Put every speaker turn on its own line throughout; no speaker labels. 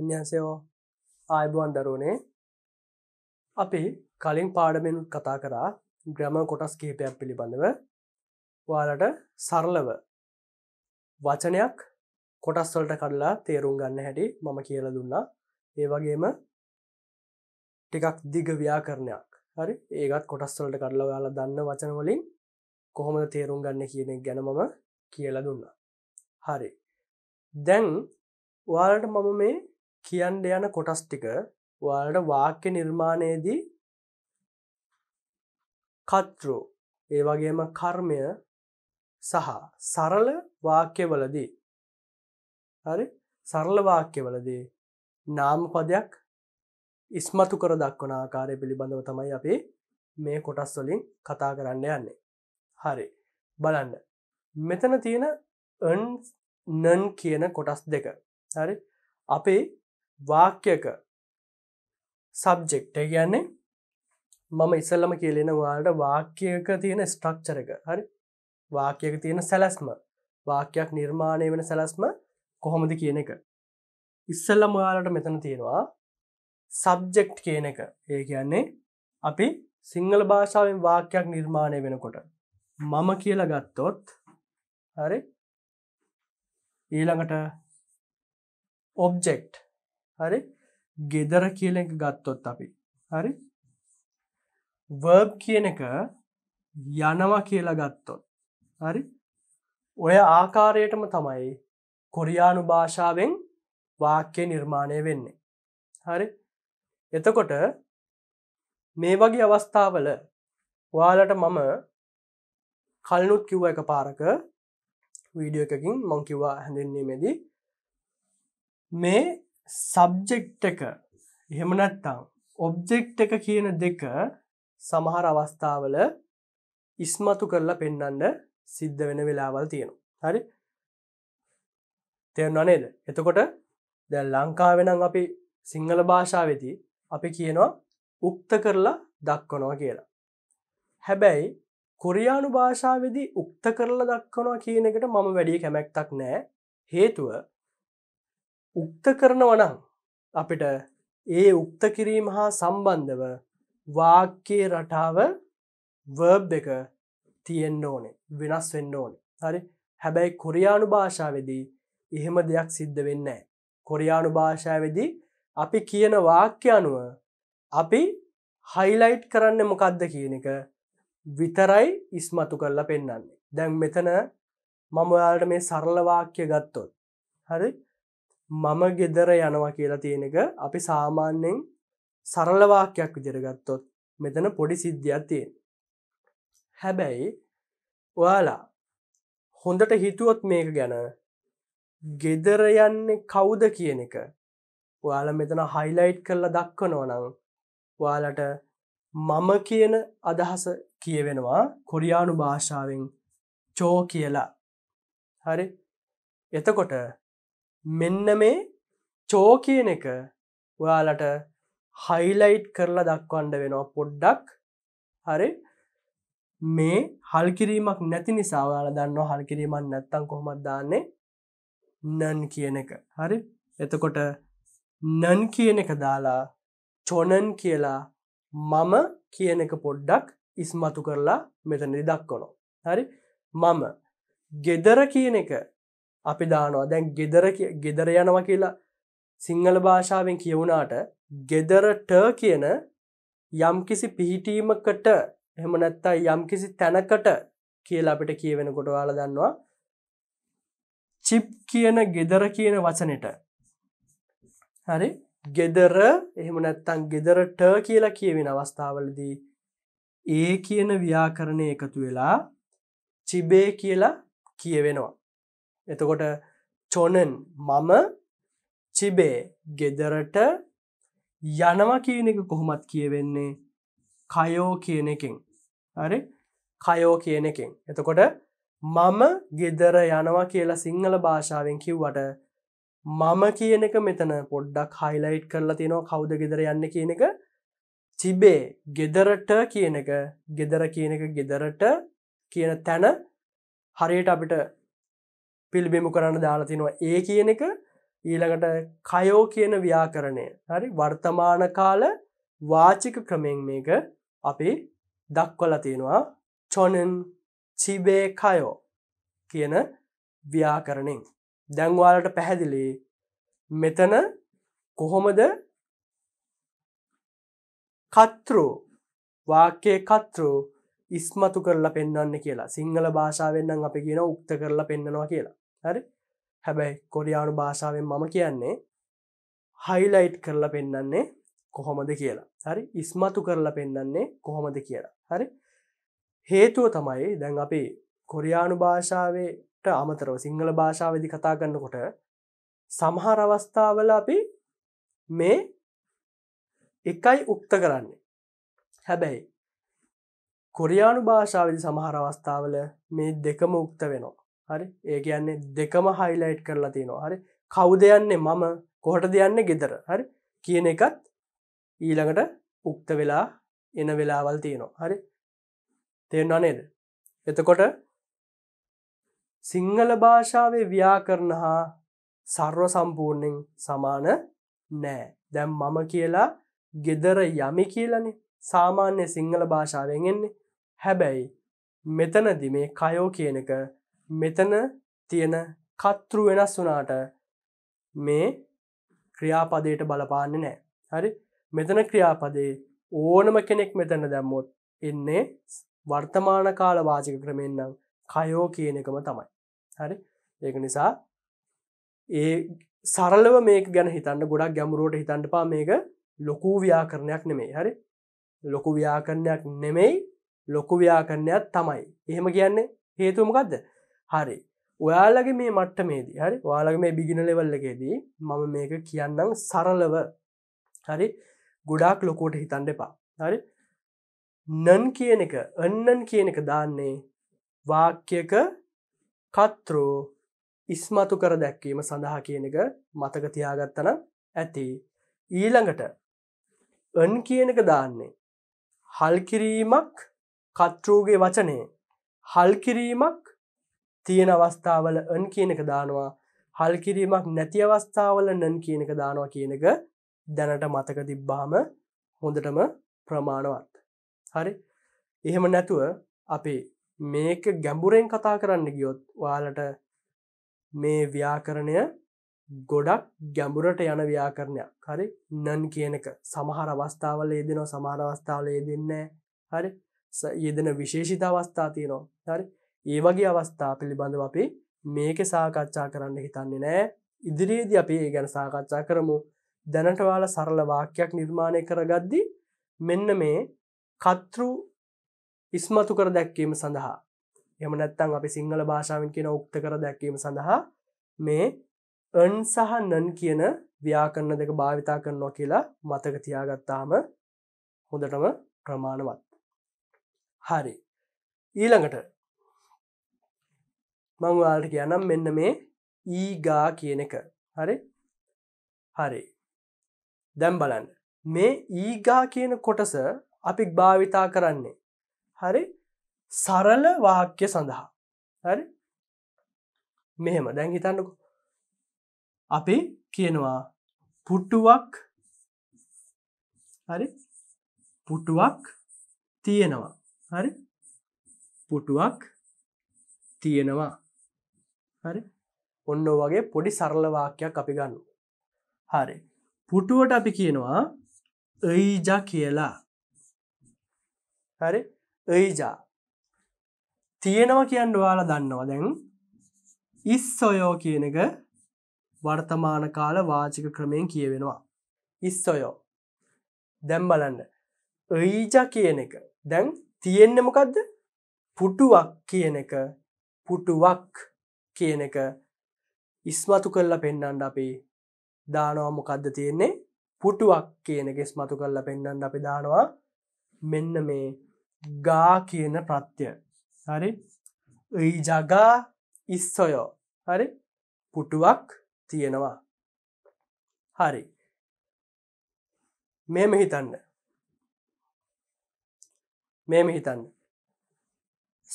안녕하세요. ආයිබුවන් දරුවනේ අපි කලින් පාඩමෙන් කතා කරා ග්‍රම කොටස් කහිපයක් පිළිබඳව වාලට සරලව වචනයක් කොටස්වලට කඩලා තේරුම් ගන්න හැටි මම කියල දුන්නා ඒ වගේම ටිකක් දිග ව්‍යාකරණයක් හරි ඒකත් කොටස්වලට කඩලා යාලා දන්න වචනවලින් කොහොමද තේරුම් ගන්න කියනෙක් ගැනමම කියලා දුන්නා හරි දැන් වාලට මම මේ කියන්න යන කොටස් ටික ඔයාලට වාක්‍ය නිර්මාණයේදී කත්‍රෝ ඒ වගේම කර්මය සහ සරල වාක්‍යවලදී හරි සරල වාක්‍යවලදී නාමපදයක් ඉස්මතු කර දක්වන ආකාරය පිළිබඳව තමයි අපි මේ කොටස් වලින් කතා කරන්න යන්නේ හරි බලන්න මෙතන තියෙන අන් නන් කියන කොටස් දෙක හරි අපේ වාක්‍යක සබ්ජෙක්ට කියන්නේ මම ඉසල්ලම කියලෙන වාට වාක්‍යක තියෙන ස්ට්‍රක්චර එක හරි වාක්‍යක තියෙන සැලැස්ම වාක්‍යයක් නිර්මාණය වෙන සැලැස්ම කොහොමද කියන එක ඉස්සල්ලම යාලට මෙතන තියෙනවා සබ්ජෙක්් කියන එක ඒ කියන්නේ අපි සිංහල භාෂාවෙන් වාක්‍යයක් නිර්මාණය වෙනකොට මම කියලා ගත්තොත් හරි ඊළඟට ඔබ්ජෙක්ට් හරි ගෙදර කියල එක ගත්තොත් අපි හරි වර්බ් කියන එක යනවා කියලා ගත්තොත් හරි ඔය ආකාරයටම තමයි කොරියානු භාෂාවෙන් වාක්‍ය නිර්මාණය වෙන්නේ හරි එතකොට මේ වගේ අවස්ථාවල ඔයාලට මම කල්නුත් කිව්ව එක පාරක වීඩියෝ එකකින් මංකිවා හැඳෙන්නේෙමදී මේ සබ්ජෙක්් එක එහෙමනැත්තං ඔබ්ජෙක්් එක කියන දෙක සමහර අවස්ථාවල ඉස්මතු කරලා පෙන්නන්න සිද්ධ වෙන වෙලාවල් තියෙනවා හරි තෙරන නේද එතකොට දැ ලංකාවෙනම් අපි සිංහල භාෂාවති අපි කියනවා උක්ත කරලා දක්වනවා කියලා හැබැයි කොරයානු භාෂාවදි උක්ත කරලා දක්වනවා කියන එකට මම වැඩිය කැමැක්තක් නෑ හේතුව උක්ත කරනවනම් අපිට ඒ උක්ත කිරීම හා සම්බන්ධව වාක්‍යයේ රටාව වර්බ් එක තියෙන්න්න ඕනේ වෙනස් වෙන්න ඕනේ හරි හැබැයි කොරයානු භාෂාවදී එහෙම දෙයක් සිද්ධ වෙන්න කොරයානු භාෂාවදී අපි කියන වාක්‍ය අනුව අපි හයිලයිට් කරන්න මොකක්ද කියන එක විතරයි ඉස්මතු කරලා පෙන්න්නන්නේ දැන් මෙතන මම ඔයාලට මේ සරලවාක්‍ය ගත්තොත් හරි මම ගෙදර යනවා කියලා තියෙනක අපි සාමාන්‍යෙන් සරලවාකයක් විදිරගත්තොත් මෙතන පොඩි සිද්ධියක් තියෙන් හැබැයි ඔයාලා හොඳට හිතුවොත් මේක ගැන ගෙදර යන්නේ කවුද කියන එක ඔයාල මෙතන හයිලයිට් කරලා දක්කනවනං වාලට මම කියන අදහස කියවෙනවා කොරියානු භාෂාවෙන් චෝ කියලා හරි එතකොට මෙන්න මේ චෝ කියන එක ඔයාලට හයිලයිට් කරලා දක්වන්ඩ වෙනවා පොඩ්ඩක් හරි මේ හල්කිරීමක් නැති නිසාවාල දන්න හල්කිරීමක් නැත්තං කොහොමත් දාන්නේ නන් කියන එක හරි එතකොට නන් කියන එක දාලා චොනන් කියලා මම කියන එක පොඩ්ඩක් ඉස්මතු කරලා මෙතනි දක්කොනො හරි මම ගෙදර කියන එක අපි දානවා දැන් ගෙදර ගෙදර යනව කියලා සිංහල භාෂාවෙන් කියවුණාට ගෙදරට කියන යම්කිසි පිහිටීමකට එහෙම නැත්තා යම්කිසි තැනකට කියලා අපිට කියවෙන කොට වාල දන්නවා චිප් කියන ගෙදර කියන වචනට හරි ගෙදර එහෙම නැත්තං ගෙදරට කියලා කියවෙන අවස්ථාවලදී ඒ කියන ව්‍යාකරණය එකතු වෙලා චිබේ කියලා කියවෙනවා එතකොට චොනන් මම චිබේ ගෙදරට යනවා කියන එක කොහොමත් කියවෙන්නේ කයෝ කියන එකින් හරි කයෝ කියන එකින් එතකොට මම ගෙදර යනවා කියලා සිංහල භාෂාවෙන් කිව්වට මම කියන එක මෙතන පොඩ්ඩක් හයිලයිට් කරලා තියෙනවා කවුද ගෙදර යන්න කියන එක චිබේ ගෙදරට කියන එක ගෙදර කියන එක ගෙදරට කියන තැන හරියට අපිට පිල්බිමු කරන්න දාලතිනවා ඒ කියන එක ඊළඟට කයෝ කියන ව්‍යාකරණය හරි වර්තමාන කාල වාචික ක්‍රමෙන් මේක අපි දක්වල තියෙනවා චොනන් චිබේ කයෝ කියන ව්‍යාකරණින් දැන්වාලට පැහැදිලි මෙතන කොහොමද කත්‍රෝ වාක්‍යය කත්‍රෝ ඉස්මතු කරලා පෙන්වන්න කියලා සිංහල භාෂාවෙන්න්නම් අප කියන උක්ත කරලා පෙන්නවා කියලා හරි හැබැයි කොරියානු භාෂාවෙන් මම කියන්නේ හයිලයිට් කරලා පෙන්නන්නේ කොහොමද කියලා හරි ඉස්මතු කරලා පෙන්නන්නේ කොහොමද කියලා හරි හේතුව තමයි දැන් අපි කොරියානු භාෂාවට අමතරව සිංහල භාෂාවදි කතා ගන්නකොට සමහර අවස්ථාවල අපි මේ එකයි උක්ත කරන්නේ හැබැයි කොරියානු භාෂාවදි සමහර අවස්ථාවල මේ දෙකම උක්ත වෙනවා හරි ඒ කියන්නේ දෙකම හයිලයිට් කරලා තියෙනවා හරි කවු දෙයන්නේ මම කොහට දෙයන්න ගෙදර හරි කියන එකත් ඊළඟට උක්ත වෙලා එන වෙලාවල් තියෙනවා හරි තෙන්වා නේද එතකොට සිංහල භාෂාවේ ව්‍යාකරණ හා සර්ව සම්පූර්ණයෙන් සමාන නෑ දැම් මම කියලා ගෙදර යමි කියලනෙ සාමාන්‍ය සිංහල භාෂාවෙන් එන්නේ හැබැයි මෙතනදි මේ කයෝ කියනක මෙතන තියෙන කත්තෘ වෙනස් වනාට මේ ක්‍රියාපදයට බලපාන්න නෑ හරි මෙතන ක්‍රියාපදේ ඕනම කෙනෙක් මෙතන දැම්මොත් එන්නේ වර්තමාන කාල වාචික ක්‍රමෙන්න්නම් කයෝ කියන එකම තමයි හරි ඒක නිසා ඒ සරලව මේ ගැන හිතන්න ගොඩක් ගැමුරුවට හිතන්ට පා මේක ලොකු ව්‍යාකරණයක් නෙමේ හරි ලොකු ව්‍යාකරණයක් නෙමෙයි ලොකු ව්‍යාකරණයක් තමයි එහෙම කියන්නේ හේතුමකක්ද හරි ඔයාලගේ මේ මට්ටමේදී හරි වාලගේ මේ බිගින ලෙවල්ලකේදී මම මේක කියන්නම් සරලව හරි ගොඩාක් ලොකෝට හිතන්ඩ එපා හරි නන් කියන එක එන්නන් කියන එක දාන්නේ වාක්‍යක කත්‍රෝ ඉස්මතු කර දැක්වීම සඳහා කියන එක මතක තියාගත්තන ඇති ඊළඟට එන් කියන එක දාන්නේ හල්කිරීමක් කත්‍රෝගේ වචනය හල්කිරීමක් තියෙන අවස්ථාවල අන් කියනක දානවා හල් කිරීමක් නැති අවස්ථාවල නන් කියනක දානවා කියනක දැනට මතක තිබ්බාම හොඳටම ප්‍රමාණවත් හරි එහෙම නැතුව අපේ මේක ගැඹුරෙන් කතා කරන්න ගියොත් වාලට මේ ව්‍යාකරණය ගොඩක් ගැඹුරට යන ව්‍යාකරණයක් හරි නන් කියනක සමහර අවස්ථාවල යෙදෙනවා සමාන අවස්ථාවල යෙදෙන්නේ හරි යෙදෙන විශේෂිත අවස්ථා තියනවා හරි ඒ වගේ අවස්ථා පිළිබඳව අපි මේක සාකච්ඡා කරන්න හිතන්නේ නෑ ඉදිරියේද අපි ඒ ගැන සාකච්ඡා කරමු දැනටවාල සරල වාක්‍යයක් නිර්මාණය කරගද්දි මෙන්න මේ කතෘ ඉස්මතු කර දැක්වීම සඳහා එම නැත්තං අපි සිංහල භාෂාවෙන් කියෙන උක්ත කර දැක්වීම සඳහා මේ අන් සහ නන් කියන ව්‍යාකරණ දෙක භාවිතා කරනවා කියලා මතක තියාගත්තාම හොඳටම ප්‍රමාණවත් හරි ඊළඟට මංවාලට කියනම් මෙන්න මේ ඊගා කියන එක හරි හරි දැම් බලන්න මේ ඊගා කියන කොටස අපි භාවිතා කරන්නේ හරි සරල වාක්‍ය සඳහා හරි මෙහෙම දැන් හිතන්නකු අපි කියනවා පුටුවක් හරි පුටුවක් තියෙනවා හරි පුටුවක් තියෙනවා හරි ඔන්න වගේ පොඩි සරලවාක්‍යයක් අපි ගන්න හරි පුටුවට අපි කියනවා ඒජා කියලා හරි ඒජා තියෙනවා කියන්න වාලා දන්නවා දැන් ඉස්සොයෝ කියන එක වර්තමාන කාල වාචික ක්‍රමයෙන් කියවෙනවා ඉස්සොයෝ දැම් බලන්න ඒජා කියන එක දැන් තියෙන්න මොකක්ද පුටුවක් කියන එක පුටුවක් කියන එක ඉස්මතු කරලා පෙන්නන්ඩ අපි දානවාම කද්ද තියෙන්නේ පුටුවක් කියනක ස්මතු කරලා පෙන්නන්ඩ අපි දානවා මෙන්න මේ ගා කියන ප්‍රත්‍ය හරි ජගා ඉස්සොයෝ හරි පුටුවක් තියෙනවා හරි මෙම හිතන්න මෙම හිතන්න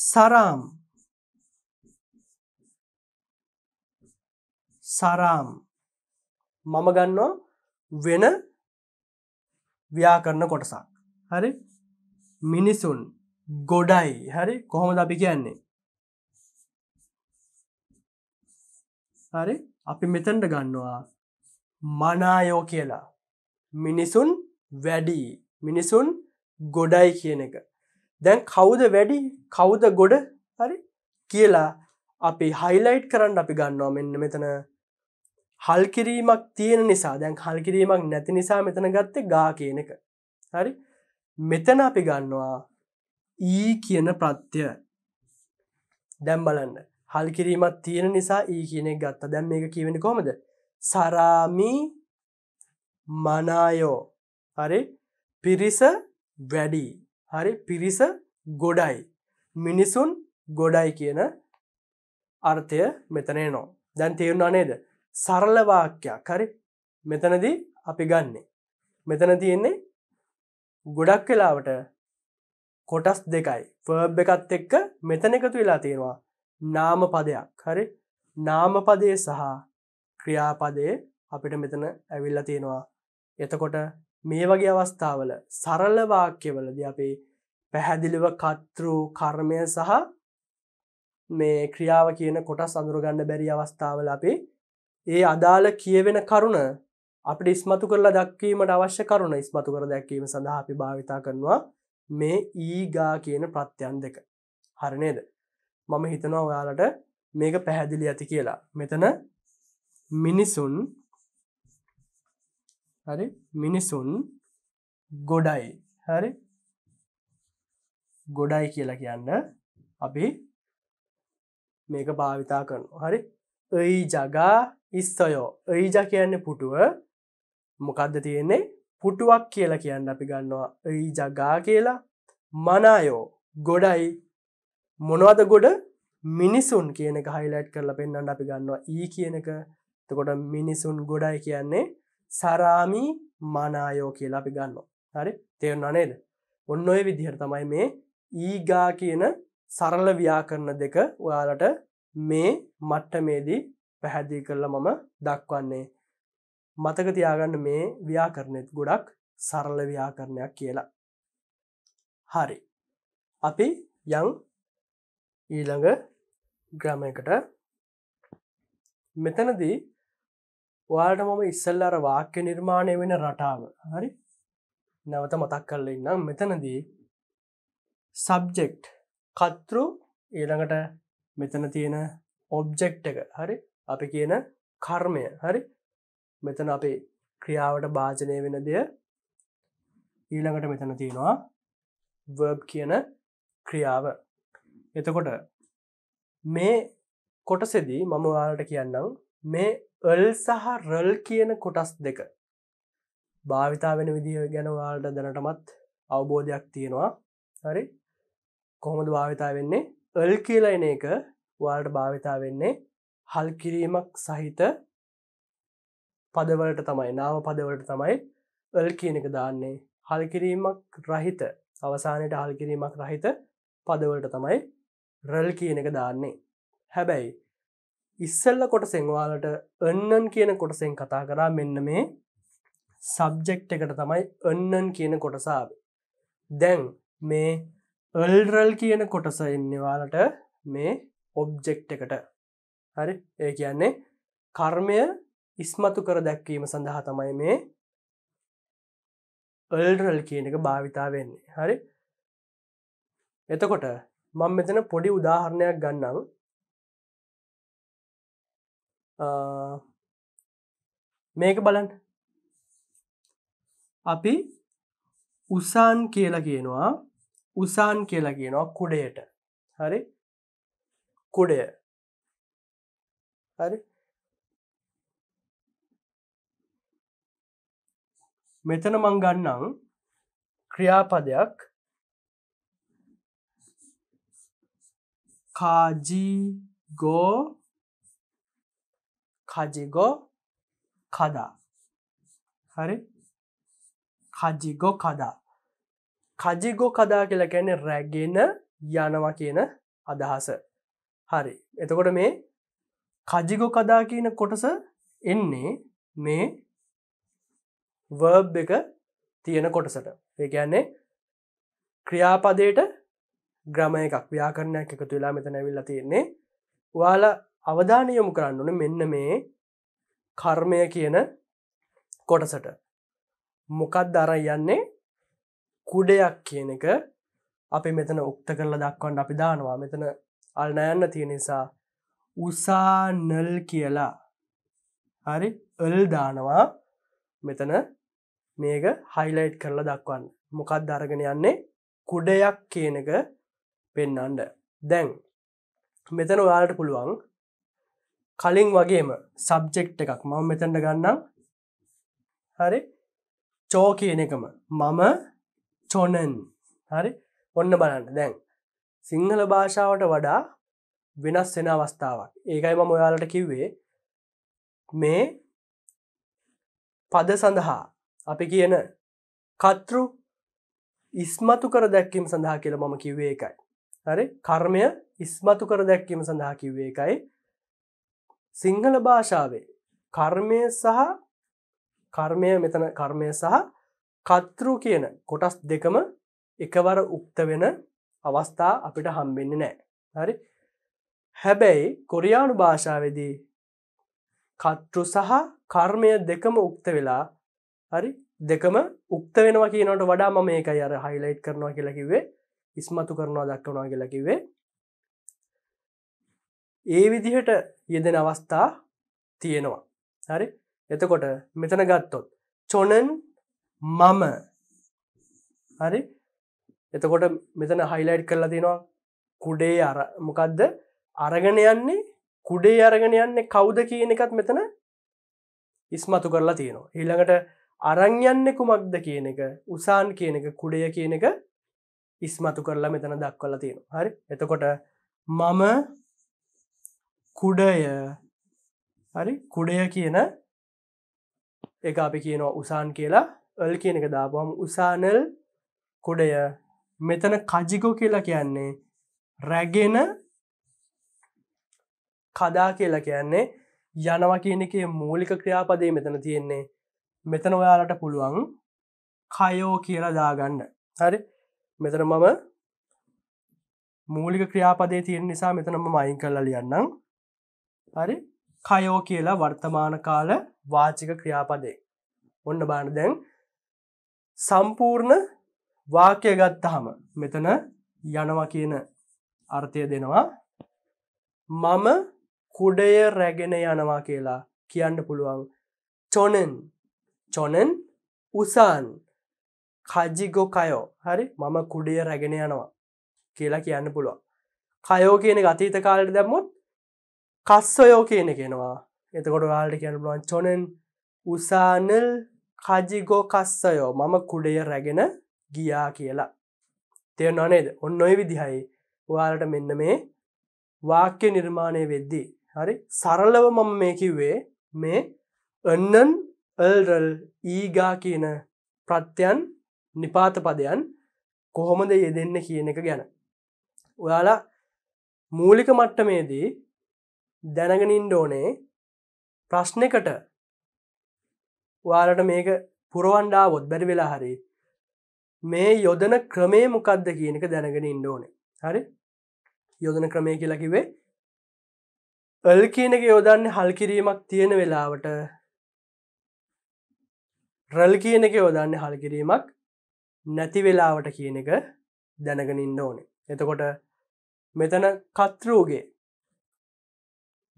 සරාම් සරාම් මම ගන්නවා වෙන ව්‍යාකරණ කොටසක් හරි මිනිසුන් ගොඩයි හරි කොහොමද අපි කියන්නේ හරි අපි මෙතැන්ට ගන්නවා මනායෝ කියලා මිනිසුන් වැඩි මිනිසුන් ගොඩයි කියන එක දැන් කවුද වැඩි කවුද ගොඩ හරි කියලා අපි හයිලයිට් කරන්න අපි ගන්නවා මෙන්න මෙතන හල්කිරීමක් තියෙන නිසා දැන් හල්කිරීමක් නැති නිසා මෙතන ගත්ත ගා කියන එක හරි මෙතන අපි ගන්නවා ඊ කියන ප්‍රත්්‍ය දැම් බලන්න හල්කිරීමත් තියෙන නිසා ඒ කියනෙක් ගත්ත දැම් මේක කියවෙන කොමද සරාමි මනායෝ හරි පිරිස වැඩි හරි පිරිස ගොඩයි මිනිසුන් ගොඩයි කියන අර්ථය මෙතනේ නෝ දැන් තේරුණා නේද සරලවාක්‍යයක් හරි මෙතනදී අපි ගන්නේ. මෙතන තියෙන්නේ ගොඩක් වෙලාවට කොටස් දෙකයි ෆර්බ් එකත් එක්ක මෙතන එකතු වෙලා තියෙනවා නාම පදයක් හරි නාමපදය සහ ක්‍රියාපදය අපිට මෙතන ඇවිල්ල තියෙනවා එතකොට මේ වගේ අවස්ථාවල සරලවාක්‍යවලද අපේ පැහැදිලිව කතෘ කර්මය සහ මේ ක්‍රියාව කියන කොටස් අඳුරගන්න බැරි අවස්ථාවල අපේ ඒ අදාළ කියවෙන කරුණ අපිට ඉස්මතු කරලා දක්වීමට අවශ්‍ය කරුණ ඉස්මතු කර දැක්වීම සඳහා අපි භාවිතා කරනවා මේ ඊගා කියන ප්‍රත්‍යයන් දෙක හරනේද මම හිතනවා ඔයාලට මේක පැහැදිලි ඇති කියලා මෙතන මිනිසුන් හරි මිනිසුන් ගොඩයි හරි ගොඩයි කියලා කියන්න අපි මේක භාවිතා කරනු හරි ඒ ජගා ඉස්සයෝ ඒජ කියන්න පුටුව මොකක්ද තියෙන්නේ පුටුවක් කියලා කියන්න අපි ගන්නවා ඒජගා කියලා මනායෝ ගොඩයි මොනවද ගොඩ මිනිසුන් කියන එක හයිලයිට් කරලා පෙන්න්නට අපි ගන්නවා ඒ කියන එක තකොට මිනිසුන් ගොඩයි කියන්නේ සරාමී මනායෝ කියලා අපි ගන්නවා හරි තේරන නේද ඔන්න ඔය විදිහට තමයි මේ ඊගා කියන සරල ව්‍යාකරණ දෙක ඔයාලට මේ මට්ටමේදී පැහැදිී කරල මම දක්වන්නේ මතක තියාගන්න මේ ව්‍යාකරණයත් ගොඩක් සරල ව්‍යාකරණයක් කියලා හරි අපි යං ඊළඟ ග්‍රමයකට මෙතනදී වාට මම ඉස්සල්ලාර වාක්‍ය නිර්මාණය වෙන රටාව හරි නැවත මතක් කරල ඉන්නම් මෙතනදී සබ්ජෙක්් කතෘ ඊළඟට මෙතන තියෙන ඔබ්ජෙක්් එක හරි අපි කියන කර්මය හරි මෙතන අපේ ක්‍රියාවට භාජනය වෙන දෙය ඊළඟට මෙතන තියෙනවා වර්බ් කියන ක්‍රියාව එතකොට මේ කොටසෙදී මම වාලට කියන්නම් මේ එල් සහ රල් කියන කොටස් දෙක භාවිතා වෙන විදිහ ගැනවාලට දැනටමත් අවබෝධයක් තියෙනවා හරි කොහොමද භාවිතා වෙන්නේ එල් කියලා එන එක වාලට භාවිතා වෙන්නේ හල්කිරීමක් සහිත පදවලට තමයි නාම පදවලට තමයි වල් කියන එක දාන්නේ හල්කිරීමක් රහිත අවසානයට හල්කිරීමක් රහිත පදවලට තමයි රල් කියන එක දාන්නේ හැබැයි ඉස්සල්ල කොටසෙන්වාලට එන්නන් කියන කොටසෙන් කතා කරා මෙන්න මේ සබ්ජෙක්් එකට තමයි එන්නන් කියන කොටසාාව දැන් මේ එල්රල් කියන කොටස එන්නවාලට මේ ඔබ්ජෙක්් එකට හරි ඒ කියන්නේ කර්මය ඉස්මතු කර දැක්වීම සඳහා තමයි මේ ල්රල් කියන එක භාවිතා වෙන්නේ හරි එතකොට මං මෙතන පොඩි උදාහරණයක් ගන්නම් මේක බලන් අපි උසාන් කියලා කියනවා උසාන් කියලා කියනවා කුඩයට හරි කුඩය හරි මෙතන මං ගන්නම් ක්‍රියාපදයක් කාජීගෝ කජෙගෝ කදා හරි කජිගෝ කදා කජිගෝ කදා කියලා ගැන රැගෙන යනවා කියන අදහස හරි එතකොට මේ කජිගො කදා කියන කොටස එන්නේ මේ වර්බ් එක තියෙන කොටසට ඒකන්නේ ක්‍රියාපදයට ග්‍රම එකක් ව්‍යාකරණයක් එක තුලා මෙත නැවිල්ල තියෙන්නේ වාල අවධානයොමු කරන්න ඕන මෙන්න මේ කර්මය කියන කොටසට මොකත් දර යන්නේ කුඩයක් කියන එක අපි මෙතන උක්ත කරලා දක්වන්න අපි දානවා මෙතන අල්නයන්න තියෙන නිසා උසානල් කියලා හරි එල් දානවා මෙතන මේක හයිලයිට් කරලා දක්වන්න මොකක් දරගෙන යන්නේ කුඩයක් කියනක පෙන්නන්ඩ දැන් මෙතන ඔයාට පුළුවන් කලින් වගේම සබ්ජෙක්් එකක් මම මෙතැන්ට ගන්නම් හරි චෝ කියන එකම මම චොනන් හරි ඔන්න බලන්න දැන් සිංහල භාෂාවට වඩා වෙනස් වෙන අවස්ථාවක් ඒකයි මම ඔයාලට කිව්වේ මේ පද සඳහා අපි කියන කතෘ ඉස්මතු කර දැක්කීම සඳහා කියල මම කිව්වේ එකයි හරි කර්මය ඉස්මතු කර දැක්කීම සඳහා කිව්වේ එකයි සිංහල භාෂාවේ කර්මය සහ කර්මය මෙතන කර්මය සහ කතෘ කියන කොටස් දෙකම එකවර උක්ත වෙන අවස්ථා අපිට හම්බෙන්න නෑ හරි හැබැයි කොරියානු භාෂාවදී කට්ටු සහ කර්මය දෙකම උක්ත වෙලා හරි දෙකම උක්ත වෙනවා කියනට වඩා මම ඒක අර හයිලයිට් කරනවා කියලකිවේ ඉස්මතු කරනවා දක්වනවා කියලකිවේ ඒ විදිහට යෙදෙන අවස්ථා තියෙනවා හරි එතකොට මෙතන ගත්තොත් චොනන් මම හරි එතකොට මෙතන හයිලයිට් කරලා තිනවා කුඩේ අර මොකක්ද අරගෙන යන්නේ කුඩේ අරගෙන යන්නේ කවුද කියන එකත් මෙතන ඉස්මතු කරලා තියෙනවා. ඊළඟට අරංයන්නේ කුමක්ද කියන එක උසාන් කියන එක කුඩය කියන එක ඉස්මතු කරලා මෙතන දක්වල තියෙනවා. හරි එතකොට මම කුඩය හරි කුඩය කියන එක අපි කියනවා උසාන් කියලා ඔල් කියන එක දාපුහම උසානල් කුඩය මෙතන කජිකෝ කියලා කියන්නේ රැගෙන කදා කියලා කියන්නේ යනවා කියන එකේ මූලික ක්‍රියාපදේ මෙතන තියෙන්නේ මෙතන ඔයාලට පුළුවන් කයෝ කියලා දාගන්න හරි මෙතන මම මූලික ක්‍රියාපදේ තියෙන නිසා මෙතනම මයින් කරලා ලියන්නම් හරි කයෝ කියලා වර්තමාන කාල වාචික ක්‍රියාපදේ ඔන්න බාන දැන් සම්පූර්ණ වාක්‍ය ගත්තහම මෙතන යනවා කියන අර්ථය දෙනවා මම කුඩය රැගෙන යනවා කියලා කියන්න පුළුවන් චොනන් චොනන් උසාන් කජිගොකයෝ හරි මම කුඩය රැගෙන යනවා කියලා කියන්න පුළුවන් කයෝ කියන ගතීත කාලට දැම්මුත් කස්සොයෝ කියන කෙනවා එතකොට වාල්ට කියන්න පුළුවන් චොනන් උසානල් කජිගෝ කස්සයෝ මම කුඩය රැගෙන ගියා කියලා තය නොනේද ඔන්න ඔය විදිහයි වාලට මෙන්න මේ වාක්‍ය නිර්මාණය වෙද්දී හරි සරලව මම මේ කිව්වේ මේ එන්නන් එල්රල් ඊගා කියන ප්‍රත්‍යයන් නිපාත පදයන් කොහොමද යෙදෙන්න කියන එක ගැන ඔයාලා මූලික මට්ටමේදී දැනගනින්ඩ ඕනේ ප්‍රශ්නකට වාලට මේක පුරුවන්ඩාවොත් බැරි වෙලා හරි මේ යොදන ක්‍රමේ මොකක්ද කියනක දැනගෙන ඉන්න ඕනේ හරි යොදන ක්‍රමය කියලකිවේ අල් කියනක යෝදන්න හල්කිරීමක් තියෙන වෙලාවට රල් කියන එක යෝදන්න හල්කිරීමක් නැති වෙලාවට කියන එක දැනගනින්න ඕනේ එතකොට මෙතන කත්රූගේ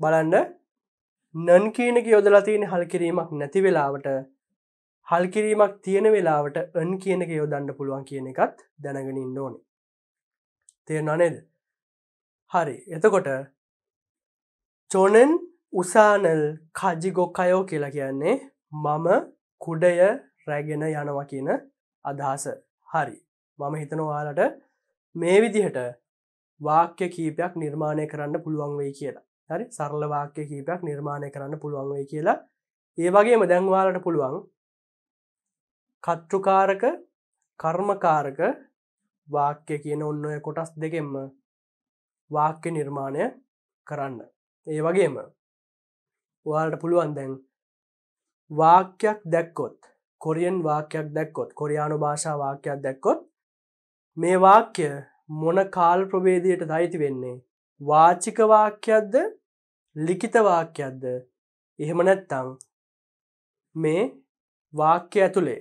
බලන්න නන් කියනක යොදලා තියෙන හල්කිරීමක් නැති වෙලාවට හල්කිරීමක් තියෙන වෙලාවට අන් කියනක යොදන්න පුළුවන් කියන එකත් දැනගෙනින් ඕන තේරනනේද හරි එතකොට චොනන් උසානල් කජිගොක්කයෝ කියලා කියන්නේ මම කුඩය රැගෙන යනවා කියන අදහස හරි මම හිතනවාලට මේ විදිහට වාක්‍ය කීපයක් නිර්මාණය කරන්න පුළුවන් වෙයි කියලා හරි සරල වාක්‍ය කීපයක් නිර්මාණය කරන්න පුළුවන් වෙයි කියලා ඒ වගේම දැන්වාලට පුළුවන් කට්ටුකාරක කර්මකාරක වාක්‍ය කියන ඔන්න ඔය කොටස් දෙකෙන්ම වාක්‍ය නිර්මාණය කරන්න ඒ වගේම වාලට පුළුවන් දැන් වාක්‍යයක් දැක්කොත් කොරියන් වාක්‍යයක් දැක්කොත් කොරයානු භාෂා වාක්‍යයක් දැක්කොත් මේ වාක්‍ය මොන කාල් ප්‍රබේදයට දයිති වෙන්නේ වාචික වාක්‍යයක්ද ලිකිත වාක්‍යයක්ද එහෙම නැත්තං මේ වාක්‍ය ඇතුළේ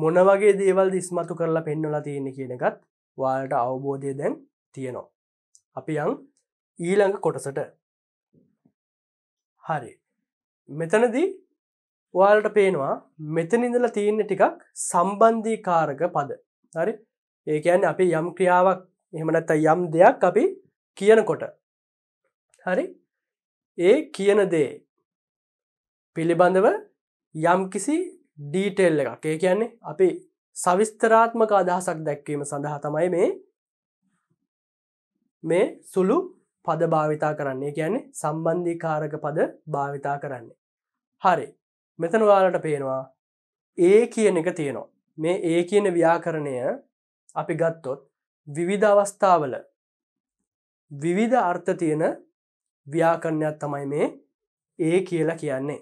මොන වගේ දේවල් ඉස්මතු කරලා පෙන්නලා තියෙන කියනකත් වාලට අවබෝධය දැන් තියෙනවා අපි යන් ඊළඟ කොටසට හරි මෙතනදී ඔයාලට පේනවා මෙතනිඳල තියන්න ටිකක් සම්බන්ධී කාරක පද හරි ඒකයන් අපි යම් ක්‍රියාවක් එහමනැත්ත යම් දෙයක් අපි කියනකොට හරි ඒ කියන දේ පිළිබඳව යම් කිසි ඩීටෙල් එකක් ඒ කියන්නේ අපි සවිස්තරාත්මක අදහසක් දැක්වීම සඳහා තමයි මේ මේ සුළු පද භාවිතා කරන්නේ කියන්නේ සම්බන්ධිකාරක පද භාවිතා කරන්නේ. හරි මෙතන වාලට පේනවා ඒ කියන එක තියෙනවා. මේ ඒ කියන ව්‍යාකරණය අපි ගත්තොත් විවිධ අවස්ථාවල විවිධ අර්ථ තියෙන ව්‍යාකරණයක් තමයි මේ ඒ කියලා කියන්නේ.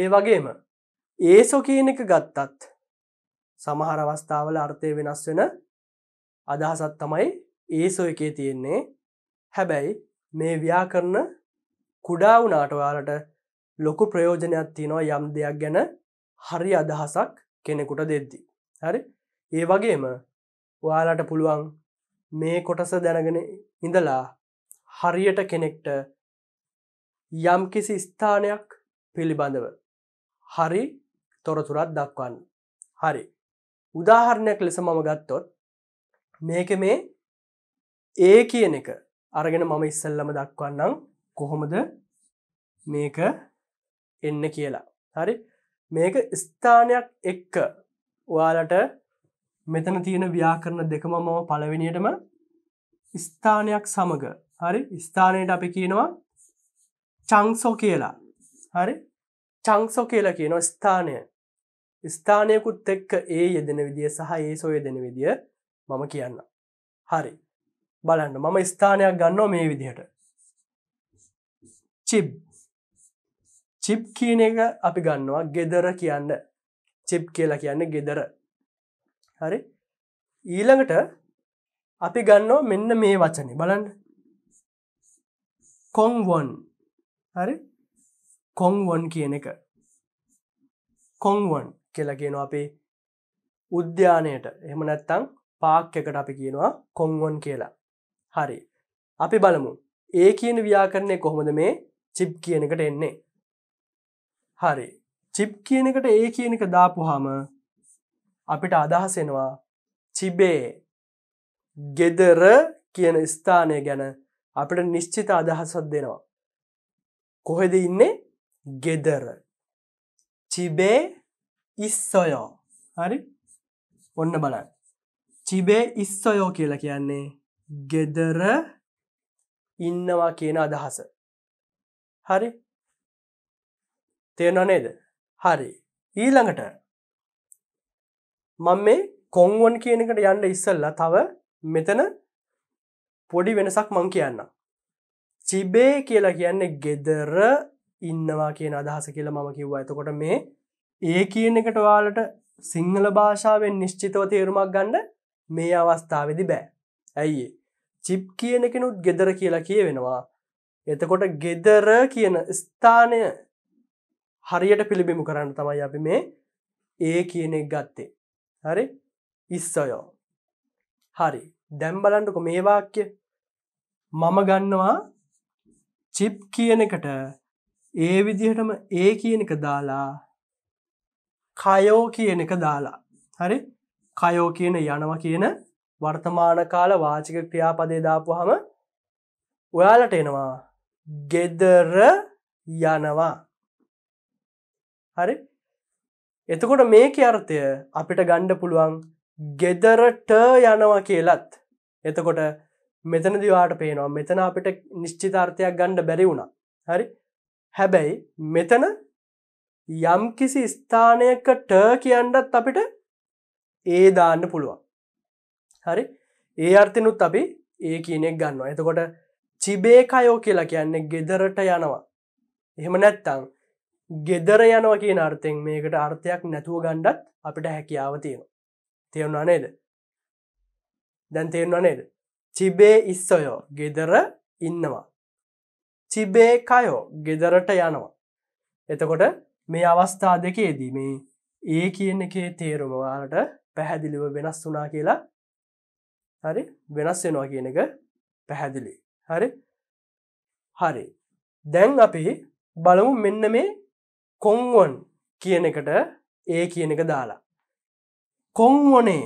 ඒ වගේම ඒසො කියන එක ගත්තත් සමහර අවස්ථාවල අර්ථය වෙනස් වෙන අදහසත් තමයි ඒසෝ එකේ තියෙන්නේ හැබැයි මේ ව්‍යාකරණ කුඩා වුණාට ඔයාලට ලොකු ප්‍රයෝජනයක් තියෙනවා යම් දෙයක් ගැන හරි අදහසක් කෙනෙකුට දෙද්දි. හරි ඒ වගේම ඔයාලට පුළුවන් මේ කොටස දැනගෙන ඉඳලා හරියට කෙනෙක්ට යම්කිසි ස්ථානයක් පිළිබඳව හරි තොරතුරත් දක්වන්න. හරි උදාහරණයක් ලෙස මම ගත්තොත් මේක මේ ඒ කියන එක අරගෙන මම ඉස්සල්ලම දක්වන්නම් කොහොමද මේක එන්න කියලා හරි මේක ස්ථානයක් එක්ක ඔයාලට මෙතන තියෙන ව්‍යාකරණ දෙකම මම පලවෙනියටම ස්ථානයක් සමඟ හරි ස්ථානයට අපි කියනවා චංසෝ කියලා හරි චංසෝ කියලා කියනවා ස්ථානය ස්ථානයකුත් එක්ක ඒ යෙදෙන විදිිය සහ ඒ සොය දෙන විදිිය මම කියන්න හරි බලන්න මම ස්ථානයක් ගන්නෝ මේ විදිහට චිප් චිප් කියන එක අපි ගන්නවා ගෙදර කියන්න චිප් කියලා කියන්න ගෙදර හරි ඊළඟට අපි ගන්නෝ මෙන්න මේ වචනේ බලන්න කොන්වන් හරි කොන්වන් කියන එක කොන්වන් කියලා කියනවා අපේ උද්‍යානයට එහෙම නැත්තං පාක් එකට අපි කියනවා කොන්වන් කියලා හරි. අපි බලමු. ඒ කියන ව්‍යාකරණය කොහොමද මේ චිප් කියනකට එන්නේ. හරි. චිප් කියන එකට ඒ කියන එක දාපුහම අපිට අදහසෙනවා චිබේ ගෙදර කියන ස්ථානය ගැන අපිට නිශ්චිත අදහසත් දෙනවා. කොහෙද ඉන්නේ ගෙදර. චිබේ ඉස්සොයෝ හරි ඔන්න බලන්න. චිබේ ඉස්සොයෝ කියලා කියන්නේ ගෙදර ඉන්නවා කියන අදහස. හරි තේනො නේද හරි ඊළඟට මං මේ කොංවන් කියනකට යන්න ඉස්සල්ලා තව මෙතන පොඩි වෙනසක් මං කියන්න. චිබේ කියලා කියන්නේ ගෙදර ඉන්නවා කියන අදහස කියලා මම කිව්වා ඇතකොට මේ ඒ කියන එකට වාලට සිංහල භාෂාවෙන් නිශ්චිතව තේරුමක් ගණ්ඩ මේ අවස්ථාවදි බෑ ඇයිඒ චිප් කියන කෙනුත් ගෙදර කියලා කියවෙනවා එතකොට ගෙදර කියන ස්ථානය හරියට පිළිබිමු කරන්න තමයි අපි මේ ඒ කියනෙක් ගත්තේ හරි ඉස්සයෝ හරි දැම්බලන්ටක මේවාක්‍ය මම ගන්නවා චිප් කියන එකට ඒ විදිහටම ඒ කියන එක දාලා කයෝ කියන එක දාලා හරි කයෝ කියන යනවා කියන වර්තමාන කාල වාචික ක්‍රියාපදේ දාපුහම ඔයාලට එනවා ගෙදර යනවා හරි එතකොට මේක අර්ථය අපිට ගණ්ඩ පුළුවන් ගෙදරට යනවා කියලත් එතකොට මෙතන දිවාට පේනවා මෙතන අපිට නිශ්චිතාර්ථයක් ගණ්ඩ බැරි වුණා හරි හැබැයි මෙතන යම් කිසි ස්ථානයකට කියන්නත් අපිට ඒ දාන්න පුළුවන් හරි ඒ අර්ථනුත් අපි ඒ කියනෙක් ගන්නවා එතකොට චිබේකයෝ කියලා කියන්නේ ගෙදරට යනවා එහෙම නැත්තං ගෙදර යනවා කිය අර්ථයෙන් මේකට අර්ථයක් නැතුව ගණ්ඩත් අපිට හැකියාව තියෙනවා තියවුණා නේද දැන් තේරවා නේද චිබේ ඉස්සොයෝ ගෙදර ඉන්නවා චිබේකයෝ ගෙදරට යනවා එතකොට මේ අවස්ථා දෙකේදී මේ ඒ කියන එකේ තේරුමවාලට පැහැදිලිව වෙනස් වනා කියලා හරි වෙනස් වෙනවා කියන එක පැහැදිලි හරි හරි දැන් අපි බලමු මෙන්න මේ කොංවොන් කියන එකට ඒ කියන එක දාලා කොංවොනේ